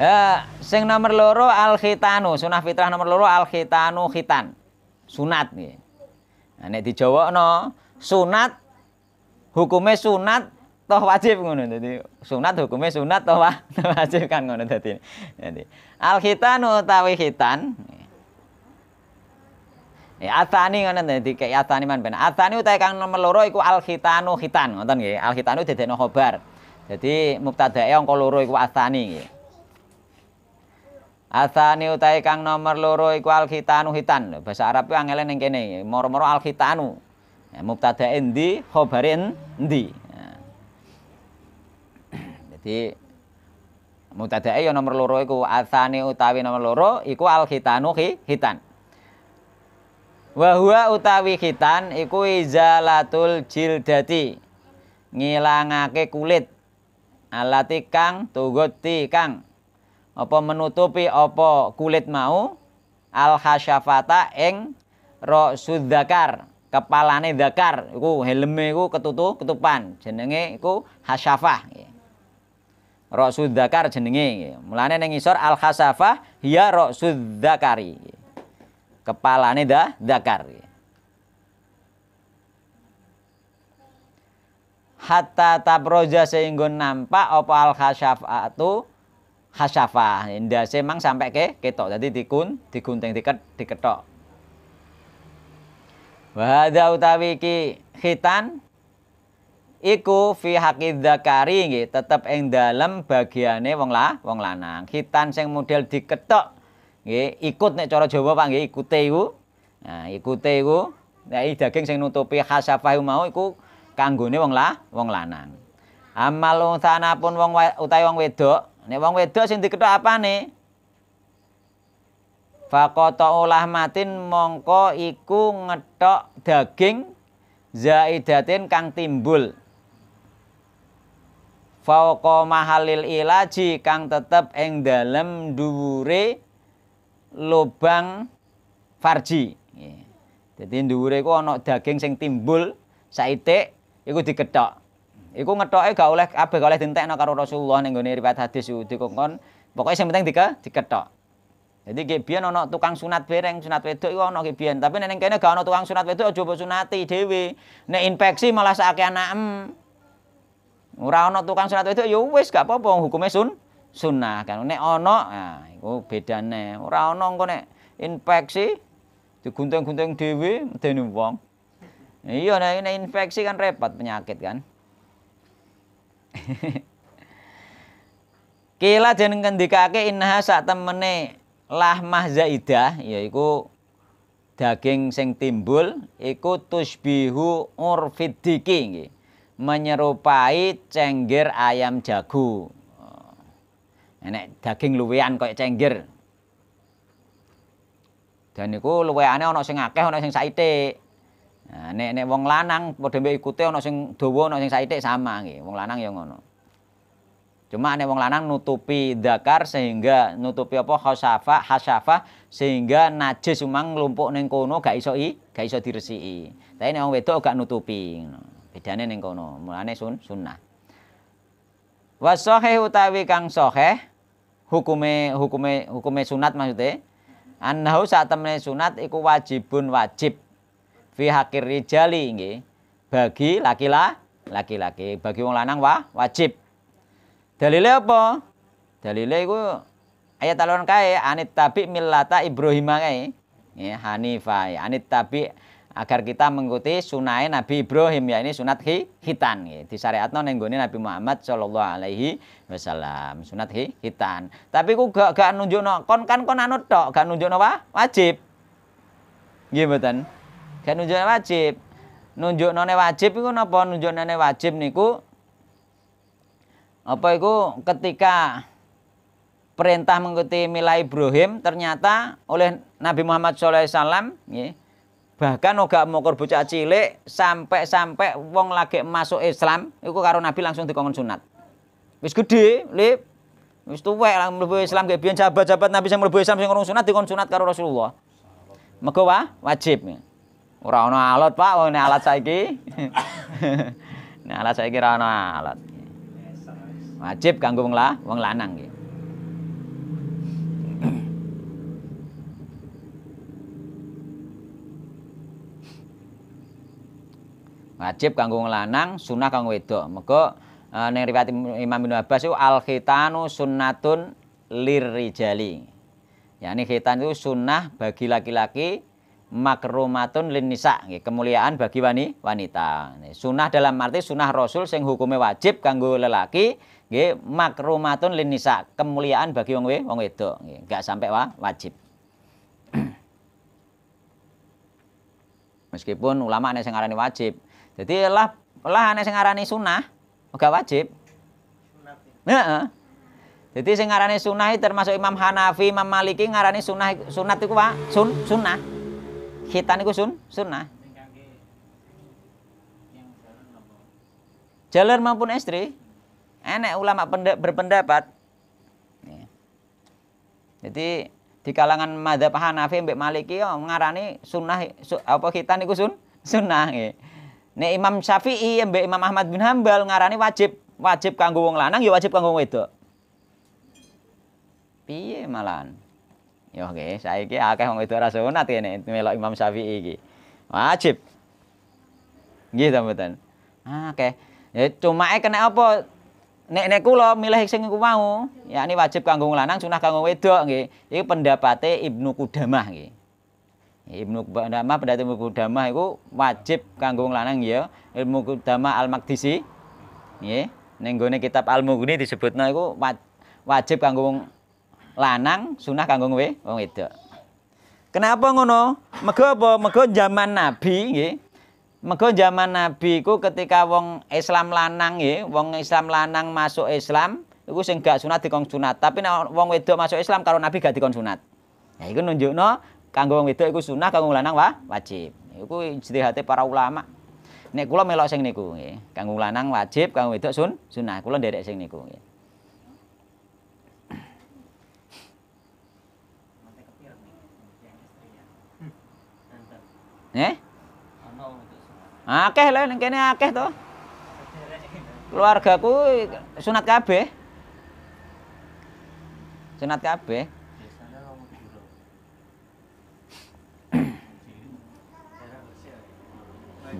Speaker 1: Ya, sing nomor loro al khitanu, sunah fitrah nomor loro al khitanu khitan. Sunat nggih. Nah, nek no sunat hukume sunat toh wajib ngono dadi sunat hukume sunat toh, (laughs) wajib kan ngono dadi. Dadi al khitanu utawi khitan. Ya eh, atani ngono jadi kayak atani man ben. Atani utai kang nomor loro iku al khitanu khitan, ngono nggih. Al khitanu no khabar. Jadi mubtadae angka loro iku atani nggih. Athani utai kang nomor loro iku alkitanu khitanu hitan. Bahasa Arab itu angele ning kene. Moro-moro al khitanu. Ya, mubtada e endi, khabare endi. Ya. Jadi mubtada e ya nomor loro iku athani utawi nomor loro iku alkitanu khitanu hi, hitan. wahua utawi hitan iku izalatul jildati. Ngilangake kulit. Alati kang tugoti kang apa menutupi apa kulit mau al khasyafata ing ra'sud zakar kepalane zakar iku helme iku ketutu ketupan jenenge iku hasyafah Ra'sud zakar jenenge mulane ning isor al khasyafah ya ra'sud zakari kepalane dah zakar hatta tabroja sehingga nampak apa al khasyafatu Hasyafah, ndase mang sampai ke ketok jadi dikun digunting diket diketok wa hadza utawi ki khitan iku fi haqqi dzakari nggih tetep ing dalem bagiane wong lah wong lanang khitan sing model diketok nggih ikut nek cara Jawa Pak nggih ikute iku nah ikute iku nek daging sing nutupi hasyafah mau iku kanggone wong lah wong lanang amal unsana pun wong utawi wong wedok Nek wong wedok sing nih? Fakoto ulah lahmatin mongko iku ngetok daging zaidatin kang timbul. Fauqa mahalil ilaji kang tetep eng dalem dhuwure lubang farji. Jadi dureku onok daging sing timbul saite iku diketok. Iku ngetoke gak oleh abe, gak oleh dientekno karo Rasulullah ning gone riwayat hadis ku dikongkon. Pokoke sing penting dike diketok. Jadi ki biyen ana tukang sunat bereng, sunat wedok iku ana ki biyen. Tapi nek kene gak ana tukang sunat wedok aja sunati dhewe. Nek infeksi malah sakake anakem. Ora ana tukang sunat wedok ya wis gak apa-apa hukume sun sunnah kan. Nek ana nah iku bedane. Ora ana engko nek infeksi digunting-gunting dhewe medeni wong. Iya nek infeksi kan repot penyakit kan. Kila den ngendikake innaha sak temene lahmah zaidah yaiku daging sing timbul iku tusbihu urfidiki Menyerupai cengger ayam jago. Oh. Enek daging luwean kaya cengger. Dan iku luweane ana sing akeh ana sing saithik. Nah, nek nek wong lanang padha mbek ikute ana sing dawa ana sing saithik sama nggih. Wong lanang ya ngono. Cuma nek wong lanang nutupi Dakar sehingga nutupi apa khasafa, hasafa sehingga najis umang lumpuk ning kono gak iso i, gak iso diresiki. Tapi nek wong wedok gak nutupi ngono. Bedane ning kono. Mulane sun sunnah. Wa sahih utawi kang sahih hukume hukume hukume sunat maksudnya. Annahu saat temene sunat iku wajibun wajib fi hakir rijali nggih. Bagi laki-laki laki-laki, bagi wong lanang wah wajib. Dalile apa? Dalile iku ayat talon kae anit tabi millata Ibrahim kae. Ya, Hanifa. Anit tabi agar kita mengikuti sunai Nabi Ibrahim ya ini sunat hi, hitan ya. di syariat neng Nabi Muhammad Shallallahu Alaihi Wasallam sunat hi, hitan tapi ku gak gak nunjuk no kon kan kon anut tok gak nunjuk no wa? wajib gitu kayak nunjuknya wajib. nunjuk Nunjuknone wajib iku napa? Nunjuknone wajib niku apa itu ketika perintah mengikuti milah Ibrahim ternyata oleh Nabi Muhammad SAW bahkan oga mengukur bocah cilik sampai-sampai wong lagi masuk Islam itu karo Nabi langsung dikongkon sunat wis gede lip wis tuwek lah mlebu Islam kayak biyen jabat-jabat Nabi sing mlebu Islam sing ngurung sunat dikon sunat karo Rasulullah mego wajib ya. Ora ana alat, Pak. ini alat saiki. Ini (laughs) alat saiki ora ana alat. Wajib kanggo wong lah, wong lanang nggih. Wajib kanggo wong lanang, sunah kanggo wedok. Mergo uh, ning riwayat Imam Ibnu Abbas itu al khitanu sunnatun lirijali. yakni khitan itu sunnah bagi laki-laki makrumatun lin nisa kemuliaan bagi wani, wanita sunnah dalam arti sunnah rasul sing hukumnya wajib kanggo lelaki nggih makrumatun lin nisa kemuliaan bagi wong wong wedok nggak sampai wa, wajib (clears throat) meskipun ulama ana sing ngarani wajib jadi lah lah ana sing ngarani sunnah enggak wajib Heeh. Jadi sing ngarani sunah termasuk Imam Hanafi, Imam Maliki ngarani sunah sunat iku Pak, sun, sunnah. Khitan niku sun sunnah. Jalur maupun istri, enak ulama berpendapat. Jadi di kalangan madzhab Hanafi Mbak Maliki yo oh, ngarani sunnah su, apa kita niku sun sunnah nggih. Imam Syafi'i Mbak Imam Ahmad bin Hambal ngarani wajib, wajib kanggo wong lanang ya wajib kanggo wedok. Piye malan? Ya oke, saya akeh wong itu rasa sunat ini melok Imam Syafi'i Wajib. gitu betul, ah, oke, Ya cuma kena apa? Nek nek kulo milih sing ku mau, yakni wajib kanggo lanang, sunah kanggo wedok nggih. Iki pendapate Ibnu Qudamah nggih. Ibnu Qudamah pendapat Ibnu Qudamah iku wajib kanggo lanang ya. Ibnu Qudamah Al-Maqdisi nggih. Ning gone kitab Al-Mughni disebutna iku wajib kanggo lanang sunah kanggo we wong wedok. Kenapa ngono? Mego apa? Mego zaman Nabi nggih. zaman Nabi iku ketika wong Islam lanang nggih, wong Islam lanang masuk Islam, iku sing gak sunat dikon sunat. Tapi nek wong wedok masuk Islam karo Nabi gak dikon sunat. Ya iku nunjukno kanggo wong wedok iku sunah, kanggo lanang wa wajib. Iku ijtihate para ulama. Nek kula melok sing niku nggih. Kanggo lanang wajib, kanggo wedok sun sunah. Kula nderek sing niku nggih. Eh? Akeh lho ning kene akeh to. Keluargaku sunat kabeh. Sunat kabeh.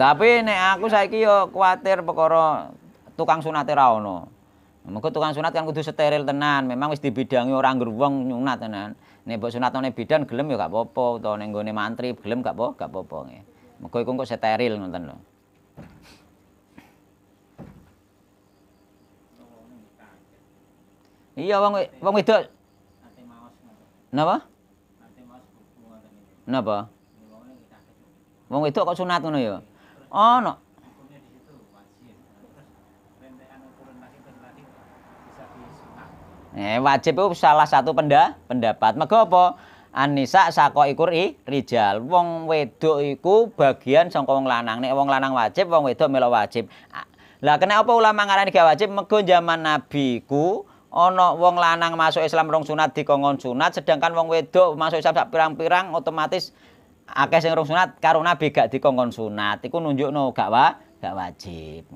Speaker 1: Tapi nek aku saiki yo kuwatir perkara tukang sunate ra ono. tukang sunat kan kudu steril tenan, memang wis dibidangi orang ngger wong nyunat tenan. nek mbok sunatane bidan gelem ya gak apa-apa utawa ning gone mantri gelem gak apa-apa gak apa-apa nggih mergo iku kok steril ngoten lho iya wong wong wedok napa napa wong wedok kok sunat ngono ya ana oh, no. Eh, wajib itu salah satu pendapat. Mega apa? Anisa sako ikur i rijal. Wong wedok iku bagian songkong wong lanang. Nek wong lanang wajib, wong wedok melo wajib. Ah, lah kenapa ulama ngarani gak wajib? Mego zaman Nabi ku wong lanang masuk Islam rong sunat kongon sunat sedangkan wong wedok masuk Islam sak pirang-pirang otomatis akeh sing rong sunat karo nabi gak kongon sunat iku nunjukno gak wa gak wajib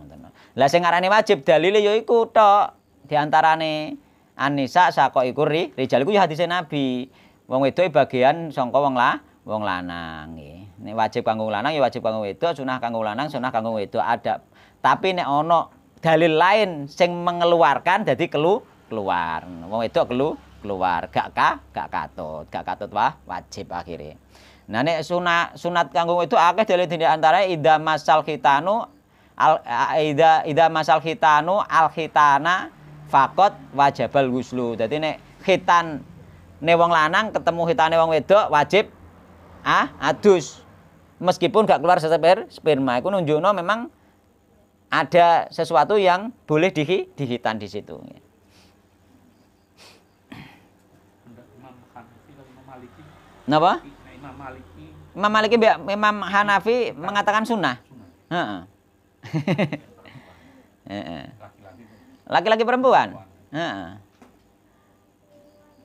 Speaker 1: Lah sing ngarani wajib dalile ya iku tok diantarane Anisa sako iku ri, rijal iku ya hadisnya Nabi. Wong wedoke bagian songko wong lah, wong lanang Ini e. wajib kanggo lanang ya wajib kanggo itu. sunah kanggo lanang, sunah kanggo itu Ada tapi nek ana dalil lain sing mengeluarkan jadi kelu keluar. Wong itu kelu keluar, gak ka, gak katut, gak katut wah wajib akhirnya. Nah nek sunat sunat kanggo itu akeh dalil di antara e, ida masal khitanu al ida ida masal khitanu al khitana fakot wajabal guslu. jadi nek hitan ne wong lanang ketemu khitane wong wedok wajib ah adus. Meskipun gak keluar sesepir sperma itu nunjukno memang ada sesuatu yang boleh dihi, dihitan di situ. Napa? Imam Maliki. Imam Maliki Imam Hanafi mengatakan sunnah. Heeh. (laughs) Laki-laki perempuan. Heeh.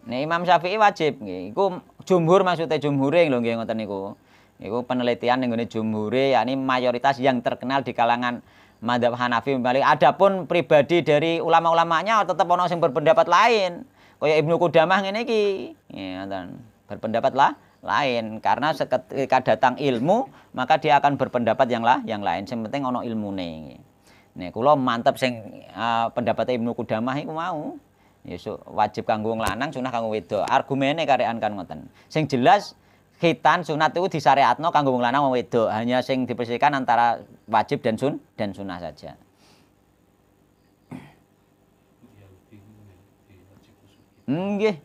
Speaker 1: Ini Imam Syafi'i wajib nggih. Iku jumhur maksudnya jumhure lho nggih ngoten niku. Iku penelitian yang gini jumhure yakni mayoritas yang terkenal di kalangan madhab Hanafi balik. Adapun pribadi dari ulama-ulamanya tetap ono yang berpendapat lain. Kayak Ibnu Qudamah ngene iki. Ya, berpendapat lah lain karena ketika datang ilmu maka dia akan berpendapat yang lah yang lain. Yang penting ono ilmune. Nih kula mantep sing uh, eh, pendapat Ibnu Qudamah iku mau. Ya so, wajib kanggo lanang sunah kanggo wedok. Argumene karean kan ngoten. Sing jelas khitan sunat itu disyariatno kanggo wong lanang wong wedok hanya sing dipersihkan antara wajib dan sun dan sunah saja Nggih.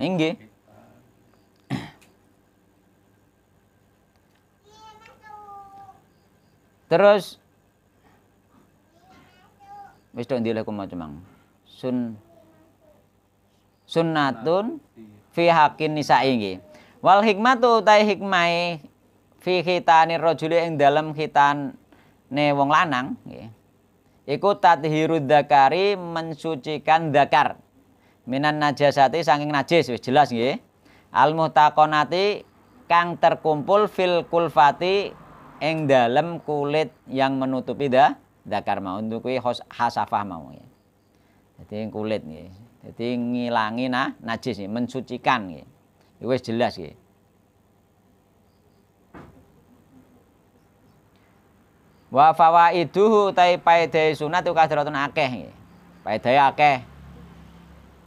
Speaker 1: Nggih. Terus wis tok ndile kumo Sun sunnatun fi haqqin nisa'i nggih. Wal hikmatu utai hikmae fi khitani rajuli ing dalem khitan ne wong lanang nggih. Iku tathiru dzakari mensucikan dzakar. Minan najasati saking najis wis jelas nggih. Al muhtaqonati kang terkumpul fil kulfati ing dalem kulit yang menutupi dah dakar mau untuk kuwi hasafah mau ya. Jadi kulit nih Jadi ngilangi nah najis nih mensucikan nih ya Iwas jelas nih Wa fawaiduhu tai paedai sunat uka seratun akeh nggih. Paedai akeh.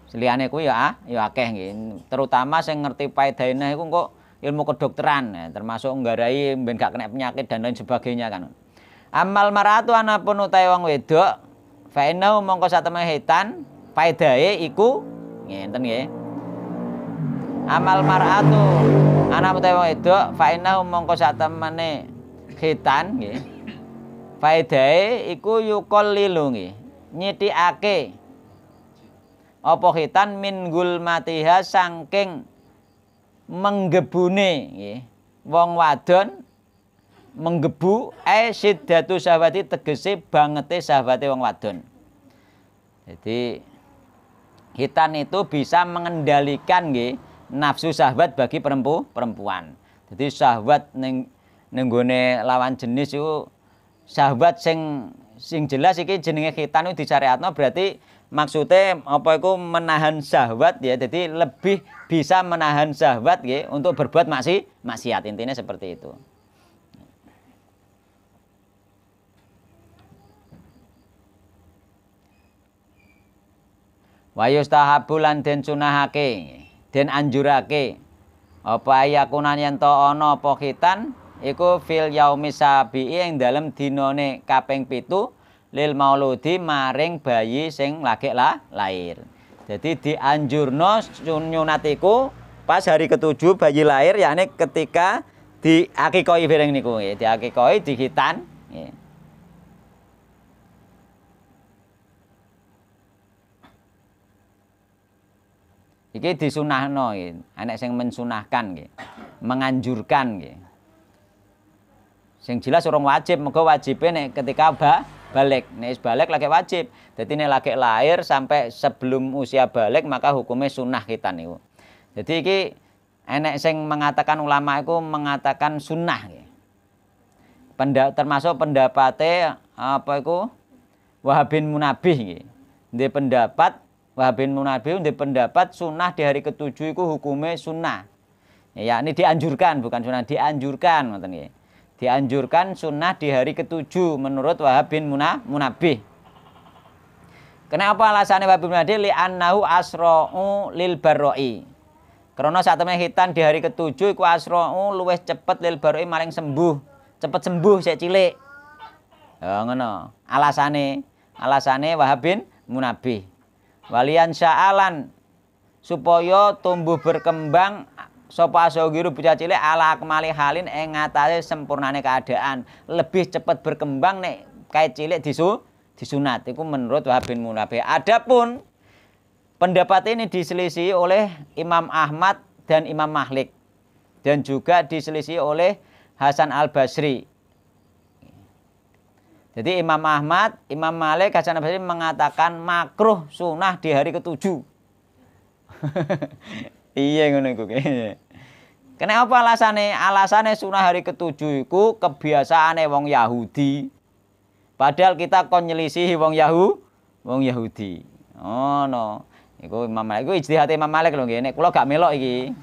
Speaker 1: Seliane ku ya ah, ya akeh nggih. Terutama sing ngerti nah iku kok ilmu kedokteran ya, termasuk nggarai ben gak kena penyakit dan lain sebagainya kan. Amal maratu anapun utai wong wedok fa innahu mongko satemene hitan faedahe iku ngenten nggih. Amal maratu ana utai wong wedok fa innahu mongko satemene hitan nggih. Faedahe iku yukol lilu nggih. Nyithikake apa hitan min gulmatiha saking menggebune nggih. Wong wadon menggebu ai eh, syiddatu syahwati tegese bangete syahwate wong wadon. Jadi hitan itu bisa mengendalikan nggih nafsu syahwat bagi perempu, perempuan. Jadi syahwat neng nenggone lawan jenis itu syahwat sing sing jelas iki jenenge khitan itu disyariatno berarti maksudnya apa itu menahan syahwat ya jadi lebih bisa menahan syahwat ya untuk berbuat maksi maksiat intinya seperti itu wa yustahabu lan den sunahake den anjurake apa ayakunan yen to ana apa iku fil yaumi sabi'i yang dalam dinone kaping pitu lil mauludi maring bayi sing lagi lah lahir jadi dianjurno sunyunatiku pas hari ketujuh bayi lahir yakni ketika diakikoi bareng niku ya diakikoi dihitan ya. Iki disunahno iki. Enek sing mensunahkan iki. Menganjurkan iki. Sing jelas orang wajib, mergo wajibe nek ketika ba balik. Nek balik lagi wajib. Jadi nek lagi lahir sampai sebelum usia balik maka hukumnya sunnah kita niku. Jadi iki enek sing mengatakan ulama itu mengatakan sunnah ya. Penda, termasuk pendapatnya eh, apa itu wahabin Munabih ini. pendapat Wahab bin Munabi di pendapat sunnah di hari ketujuh itu hukumnya sunnah. Ya, ini dianjurkan bukan sunnah, dianjurkan maksudnya. Dianjurkan sunnah di hari ketujuh menurut Wahab bin Munah, Munabih. Kenapa alasannya Wahab bin Munabih? Li'annahu asra'u lil barro'i. Karena saat temen hitan di hari ketujuh iku asra'u luwes cepet lil barro'i maling sembuh. Cepet sembuh saya cilik. Ya ngono. Alasannya alasannya Wahab bin Munabih walian sa'alan supaya tumbuh berkembang sapa asogiru bocah cilik ala kemali halin ing ngatasé sempurnane keadaan lebih cepat berkembang nek kait cilik disu disunat itu menurut Wahab bin Munabbih adapun pendapat ini diselisih oleh Imam Ahmad dan Imam Mahlik dan juga diselisih oleh Hasan Al Basri jadi Imam Ahmad, Imam Malik, Hasan Basri mengatakan makruh sunnah di hari ketujuh. (laughs) iya ngono iku. Kenapa alasannya? Alasannya sunnah hari ketujuh iku kebiasaane wong Yahudi. Padahal kita kon nyelisihi wong Yahu, wong Yahudi. Oh no. Iku Imam Malik, iku ijtihad Imam Malik lho ngene. Kula gak melok iki.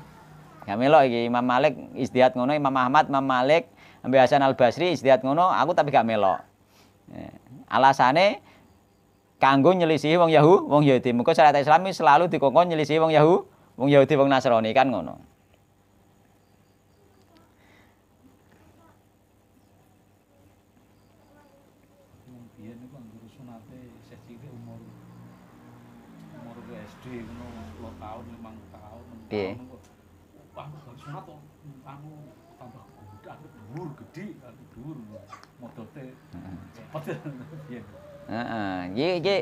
Speaker 1: Gak melok iki Imam Malik ijtihad ngono, Imam Ahmad, Imam Malik, Ambil Hasan Al Basri ijtihad ngono, aku tapi gak melok. Eh, alasane kanggo nyelisi wong Yahudi, wong Yahudi. Muka syariat Islam selalu dikongkon nyelisi wong Yahudi, wong Yahudi wong Nasrani kan ngono. Piye? Heeh. Iki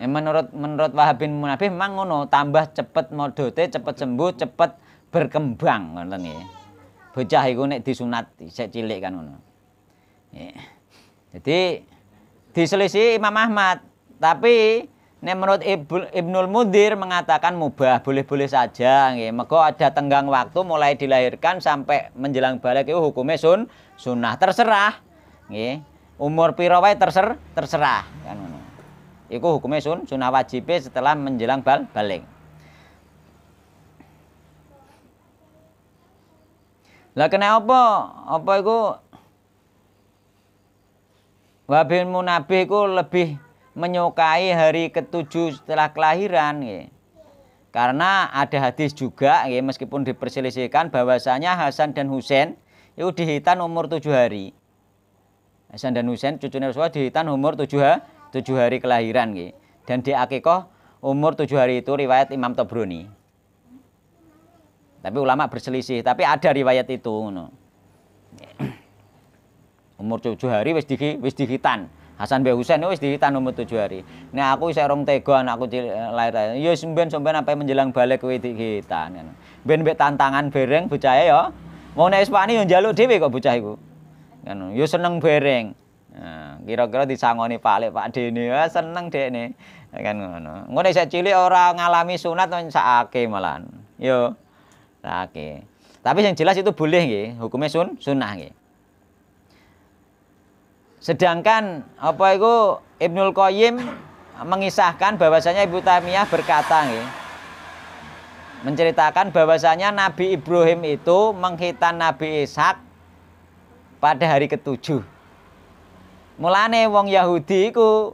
Speaker 1: eh, menurut menurut Wahabin, bin Munabih memang ngono, tambah cepet modote, cepet sembuh, cepet berkembang ngoten nggih. Bocah iku nek disunat sik cilik kan ngono. Jadi diselisih Imam Ahmad, tapi nek menurut Ibnul Mudir mengatakan mubah, boleh-boleh saja nggih. Mego ada tenggang waktu mulai dilahirkan sampai menjelang balik itu hukumnya sun sunnah terserah nggih umur piro wae terser terserah kan ngono. Iku hukumnya sun sunah wajib setelah menjelang bal balik. Lah kena apa? Apa iku Wabil munabih ku lebih menyukai hari ketujuh setelah kelahiran ya. Karena ada hadis juga ya, meskipun diperselisihkan bahwasanya Hasan dan Husain itu dihitan umur tujuh hari. Hasan dan Husain cucunya Rasulullah dihitan umur tujuh, ha, tujuh hari kelahiran gitu. Dan di akikoh umur tujuh hari itu riwayat Imam Tobroni. Tapi ulama berselisih, tapi ada riwayat itu. No. Umur tujuh hari wis di, wis dihitan. Hasan bin Husain wis dihitan umur tujuh hari. Nah aku saya rong tega aku eh, lahir. Ya semben semben apa menjelang balik kowe dihitan. Ben mbek tantangan bereng bocahe ya. Mau nek Ispani yo njaluk dhewe kok bocah iku kan, yo seneng bereng nah, kira-kira disangoni Pak Pak Dene ya seneng dekne ya kan ngono ngono saya cilik ora ngalami sunat sakake malan yo sakake tapi yang jelas itu boleh nggih hukumnya sun sunah nggih sedangkan apa itu Ibnul Qayyim mengisahkan bahwasanya Ibu Tamiyah berkata nggih menceritakan bahwasanya Nabi Ibrahim itu menghitan Nabi Ishak pada hari ketujuh. Mulane wong Yahudi ku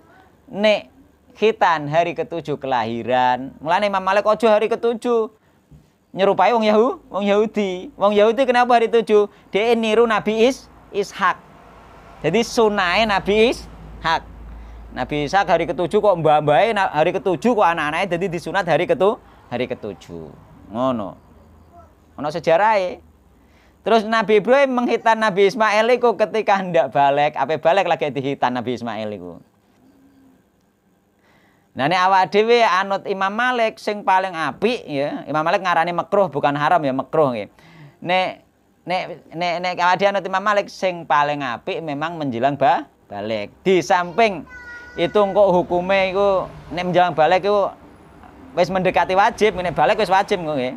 Speaker 1: nek khitan hari ketujuh kelahiran. Mulane Imam Malik ojo hari ketujuh. Nyerupai wong Yahu, wong Yahudi. Wong Yahudi kenapa hari ketujuh? Dia niru Nabi Is, Ishak. Jadi sunai Nabi Ishak. Nabi Ishak hari ketujuh kok mbak mbak hari ketujuh kok anak-anaknya jadi disunat hari ketujuh. hari ketujuh. Ngono. sejarah ya. Terus Nabi Ibrahim menghitan Nabi Ismail itu ketika hendak balik, apa balik lagi dihitan Nabi Ismail itu. Nah ini awak dewi anut Imam Malik sing paling api ya. Imam Malik ngarani makruh bukan haram ya makruh gitu. Nek nek nek nek awak dewi anut Imam Malik sing paling api memang menjelang ba balik. Di samping itu kok hukumnya itu nek menjelang balik itu wis mendekati wajib, nek balik wis wajib kok gitu. Ya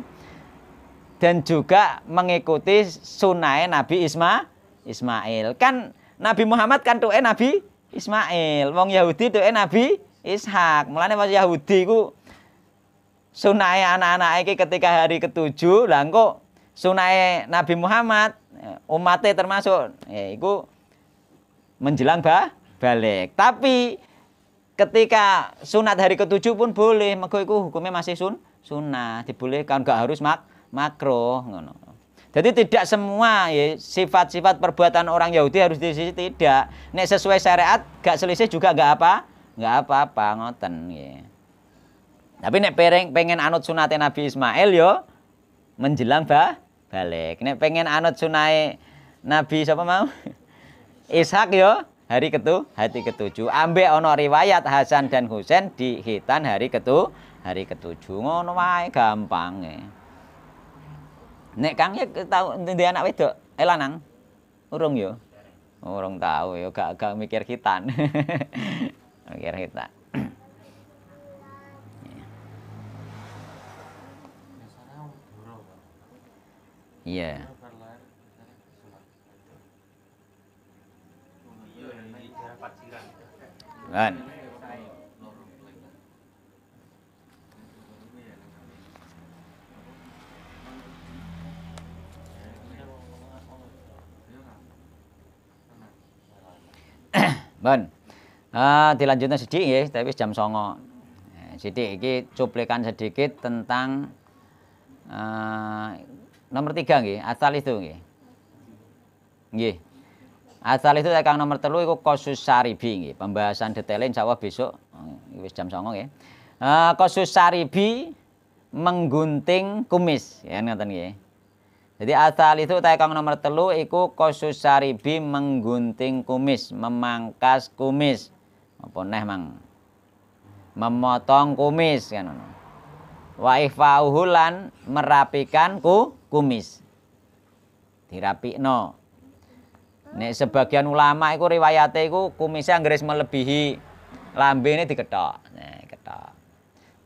Speaker 1: dan juga mengikuti sunai Nabi Isma Ismail. Kan Nabi Muhammad kan tuh eh, Nabi Ismail. Wong Yahudi tuh eh, Nabi Ishak. mulanya pas Yahudi ku sunai anak-anak ini ketika hari ketujuh langko sunai Nabi Muhammad eh, umatnya termasuk ya iku menjelang bah balik. Tapi ketika sunat hari ketujuh pun boleh, mego hukumnya masih sun sunnah, dibolehkan nggak harus mak makro, ngono. Jadi tidak semua ya, sifat-sifat perbuatan orang Yahudi harus disitu tidak. Nek sesuai syariat gak selisih juga gak apa? Gak apa-apa ngoten ya. Tapi nek pengen, pengen anut sunat Nabi Ismail yo menjelang bah balik. Nek pengen anut sunai Nabi siapa mau? (laughs) Ishak yo hari ketu hari ketujuh ambek ono riwayat Hasan dan Husain di hitan hari ketu hari ketujuh ngono wae gampang ya. Nek Kang ya tau ndek anak wedok, eh lanang. Urung yo. Urung tahu yo gak gak mikir kitan. (laughs) mikir kita. Iya. Yeah. Kan. Bun. Uh, ah, dilanjutnya sedikit ya, tapi jam songo. Eh, sedikit ini cuplikan sedikit tentang uh, nomor tiga nggih, asal itu nggih. Nggih. Asal itu tekan nomor telu iku kosus saribi nggih. Pembahasan detailnya jawab besok eh, wis jam songo nggih. Uh, kosus saribi menggunting kumis ya Nonton, nggih. Jadi asal itu taekong nomor telu iku kosus saribi menggunting kumis, memangkas kumis. Apa neh mang? Memotong kumis kan ono. Wa merapikan ku kumis. Dirapikno. Nek sebagian ulama iku riwayate iku kumisnya anggres melebihi lambi diketok. Nah, ketok.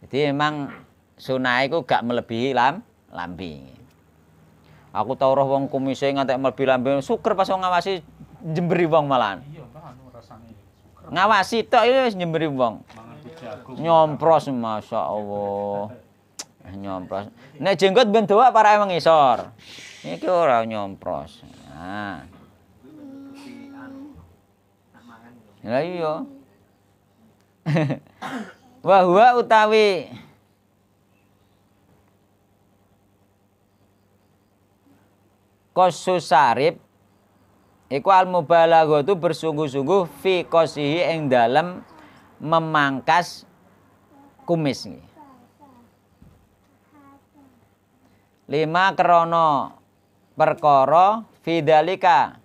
Speaker 1: Jadi memang sunah iku gak melebihi lam lambi. Aku tau roh wong kumise ngantek melbi-lambi suker pas wong ngawasi jemberi wong malan. Iya, anu Ngawasi tok iki wis jemberi wong. Nyompros Masya Allah. Eh, nyompros. Nek jenggot ben doa para emang isor? Iki ora nyompros. Nah. Lah iya. (laughs) Wa huwa utawi kosusarib iku al mubalaghatu bersungguh-sungguh fi qasihi ing dalem memangkas kumis nggih. Lima krono perkara fidalika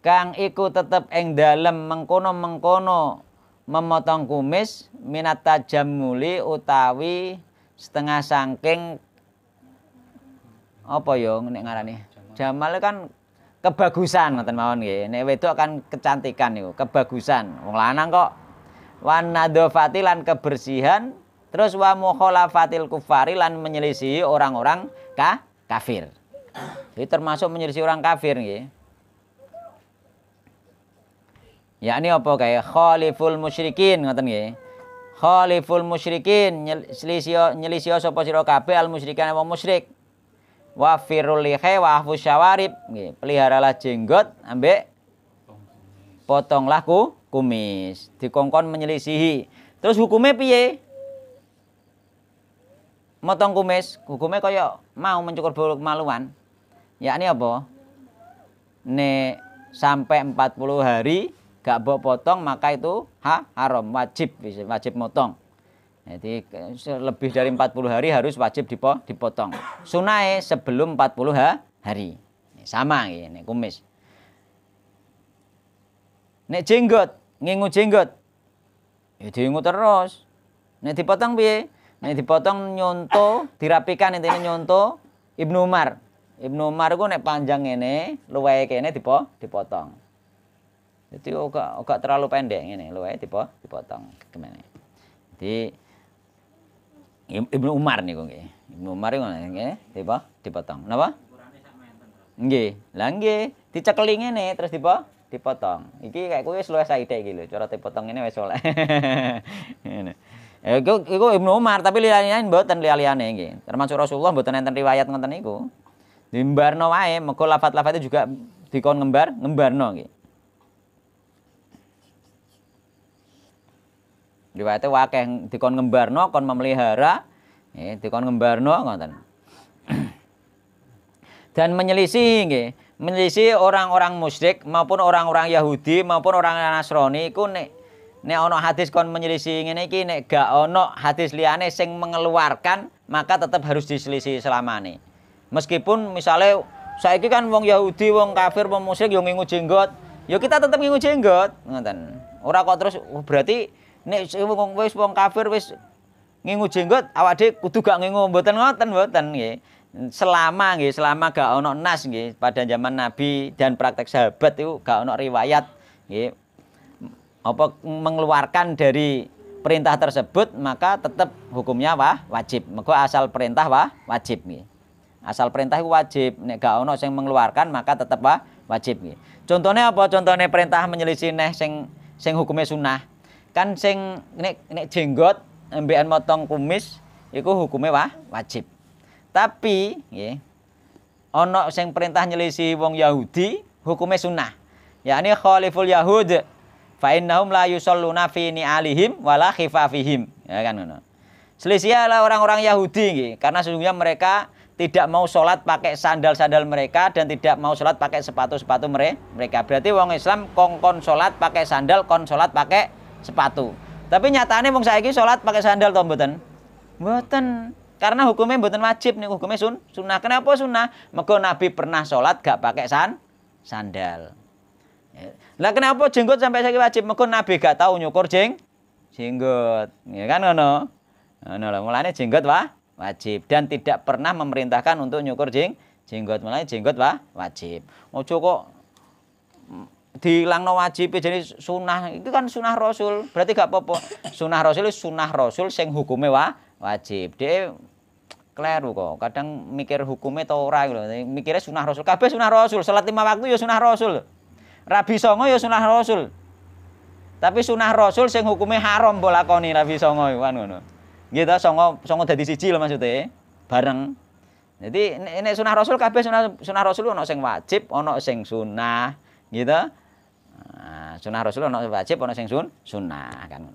Speaker 1: kang iku tetep ing dalem mengkono-mengkono memotong kumis minat tajammuli utawi setengah sangking apa ya nek ngarani? Jamal kan kebagusan ngoten mawon nggih. Nek wedok kan kecantikan niku, kebagusan. Wong lanang kok wan lan kebersihan terus wa mukhalafatil kufari lan menyelisihi orang-orang ka kafir. Jadi termasuk menyelisihi orang kafir nggih. yakni apa kayak khaliful musyrikin ngoten nggih khaliful musyrikin nyelisi nyelisiyo sapa sira kabeh al musyrikan wa musyrik wafirul lihe wa syawarib peliharalah jenggot ambek potonglah ku kumis dikongkon menyelisihi terus hukumnya piye motong kumis hukumnya kaya mau mencukur bulu kemaluan yakni apa ne sampai 40 hari gak bawa potong maka itu ha haram wajib wajib motong jadi lebih dari 40 hari harus wajib dipotong. Sunai sebelum 40 hari. Sama ini kumis. Nek jenggot, ngingu jenggot. Ya diingu terus. Nek dipotong piye? Nek dipotong nyonto, dirapikan ini nyonto Ibnu Umar. Ibnu Umar gue nek panjang ini, luwe kene dipo, dipotong. Jadi agak, agak terlalu pendek ini, luwe dipo, dipotong. Gimana? Jadi Ibnu Umar kok nggih. Ibnu Umar ngono nggih, tiba dipotong. Napa? Nggih. Lah nggih, dicekeli ngene terus tiba dipotong. Iki kayak kuwi wis luwes saiki iki lho, cara dipotong ngene wis oleh. (laughs) Ngene. Ya, iku iku Ibnu Umar tapi liyane mboten liyane nggih. Termasuk Rasulullah mboten enten riwayat ngoten niku. Dimbarno wae, mego lafat itu juga dikon ngembar, ngembarno nggih. riwayate wakeh dikon ngembarno kon memelihara nggih dikon ngembarno ngoten (clears throat) dan menyelisih nggih menyelisih orang-orang musyrik maupun orang-orang Yahudi maupun orang Nasrani iku nek nek ana hadis kon menyelisih ngene iki nek gak ana hadis liyane sing mengeluarkan maka tetap harus diselisih selamane meskipun misalnya saya saiki kan wong Yahudi wong kafir wong musyrik yo ngingu jenggot ya kita tetap ngingu jenggot ngoten Orang kok terus oh berarti nek wong wis wong kafir wis ngingu jenggot awak dhewe kudu gak ngingu mboten ngoten mboten nggih. Selama nggih, selama gak ono nas nggih pada zaman Nabi dan praktek sahabat itu gak ono riwayat nggih apa mengeluarkan dari perintah tersebut maka tetap hukumnya wah wajib. Mego asal perintah wah wajib nggih. Asal perintah itu wajib, nek gak ono sing mengeluarkan maka tetap wah wajib nggih. Contohnya apa? Contohnya perintah menyelisih neh sing sing hukumnya sunnah kan sing nek nek jenggot mbekan motong kumis iku hukumnya wah, wajib. Tapi nggih ana sing perintah nyelisi wong Yahudi hukumnya sunnah. Ya yakni khaliful yahud fa innahum la yusalluna fi ni'alihim wala khifafihim ya kan ngono selisih lah orang-orang Yahudi karena sesungguhnya mereka tidak mau sholat pakai sandal-sandal mereka dan tidak mau sholat pakai sepatu-sepatu mereka berarti wong Islam kongkon sholat pakai sandal kon sholat pakai sepatu. Tapi nyatane mung saiki salat pakai sandal to mboten? Mboten. Karena hukumnya mboten wajib nih, hukumnya sun sunnah. Kenapa sunnah? Mergo Nabi pernah sholat gak pakai san sandal. Ya. Lah kenapa jenggot sampai saiki wajib? Mergo Nabi gak tahu nyukur jeng jenggot. Ya kan ngono? Ngono lah mulane jenggot wah wajib dan tidak pernah memerintahkan untuk nyukur jeng jenggot. mulai jenggot wah wajib. Ojo kok no wajib jadi sunah itu kan sunah rasul berarti gak popo sunnah sunah itu sunah rasul sing hukumnya wa wajib dia kleru kok kadang mikir hukumnya tau ora lho mikirnya sunah rasul kabeh sunah rasul salat lima waktu ya sunah rasul rabi songo ya sunah rasul tapi sunah rasul sing hukumnya haram bolakoni rabi songo kan ngono gitu songo songo dadi siji lho maksudnya bareng jadi ini sunah rasul kabeh sunah sunah rasul ono sing wajib ono sing sunah gitu nah, sunnah rasul ono wajib ono sing sun sunnah kan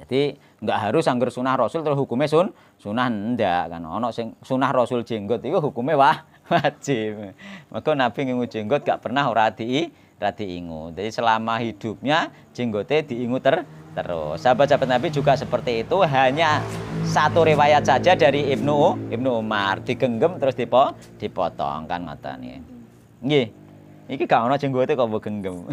Speaker 1: jadi nggak harus anggur sunnah rasul terus hukumnya sun sunnah ndak kan ono sing sunnah rasul jenggot itu hukumnya wah (laughs) wajib maka nabi ngingu jenggot gak pernah ora di rati ingu jadi selama hidupnya jenggotnya diingu ter terus sahabat-sahabat nabi juga seperti itu hanya satu riwayat saja dari ibnu ibnu umar digenggam terus dipo dipotong kan nih, ya. nggih Iki gak ono jenggote kok mbok genggem.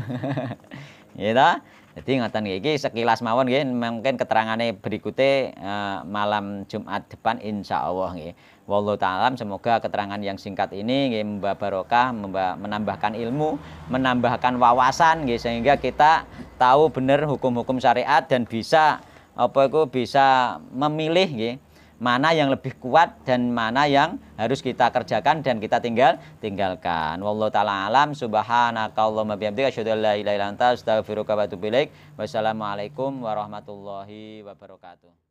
Speaker 1: (laughs) ya ta? Jadi ngoten iki sekilas mawon nggih mungkin keterangannya berikutnya uh, eh, malam Jumat depan insya Allah nggih. Wallahu ta'ala semoga keterangan yang singkat ini nggih mbah barokah menambahkan ilmu, menambahkan wawasan nggih sehingga kita tahu benar hukum-hukum syariat dan bisa apa itu bisa memilih nggih mana yang lebih kuat dan mana yang harus kita kerjakan dan kita tinggal tinggalkan. Wallahu taala alam subhanakallahumma bihamdika asyhadu an la ilaha illa anta astaghfiruka wa atubu ilaik. Wassalamualaikum warahmatullahi wabarakatuh.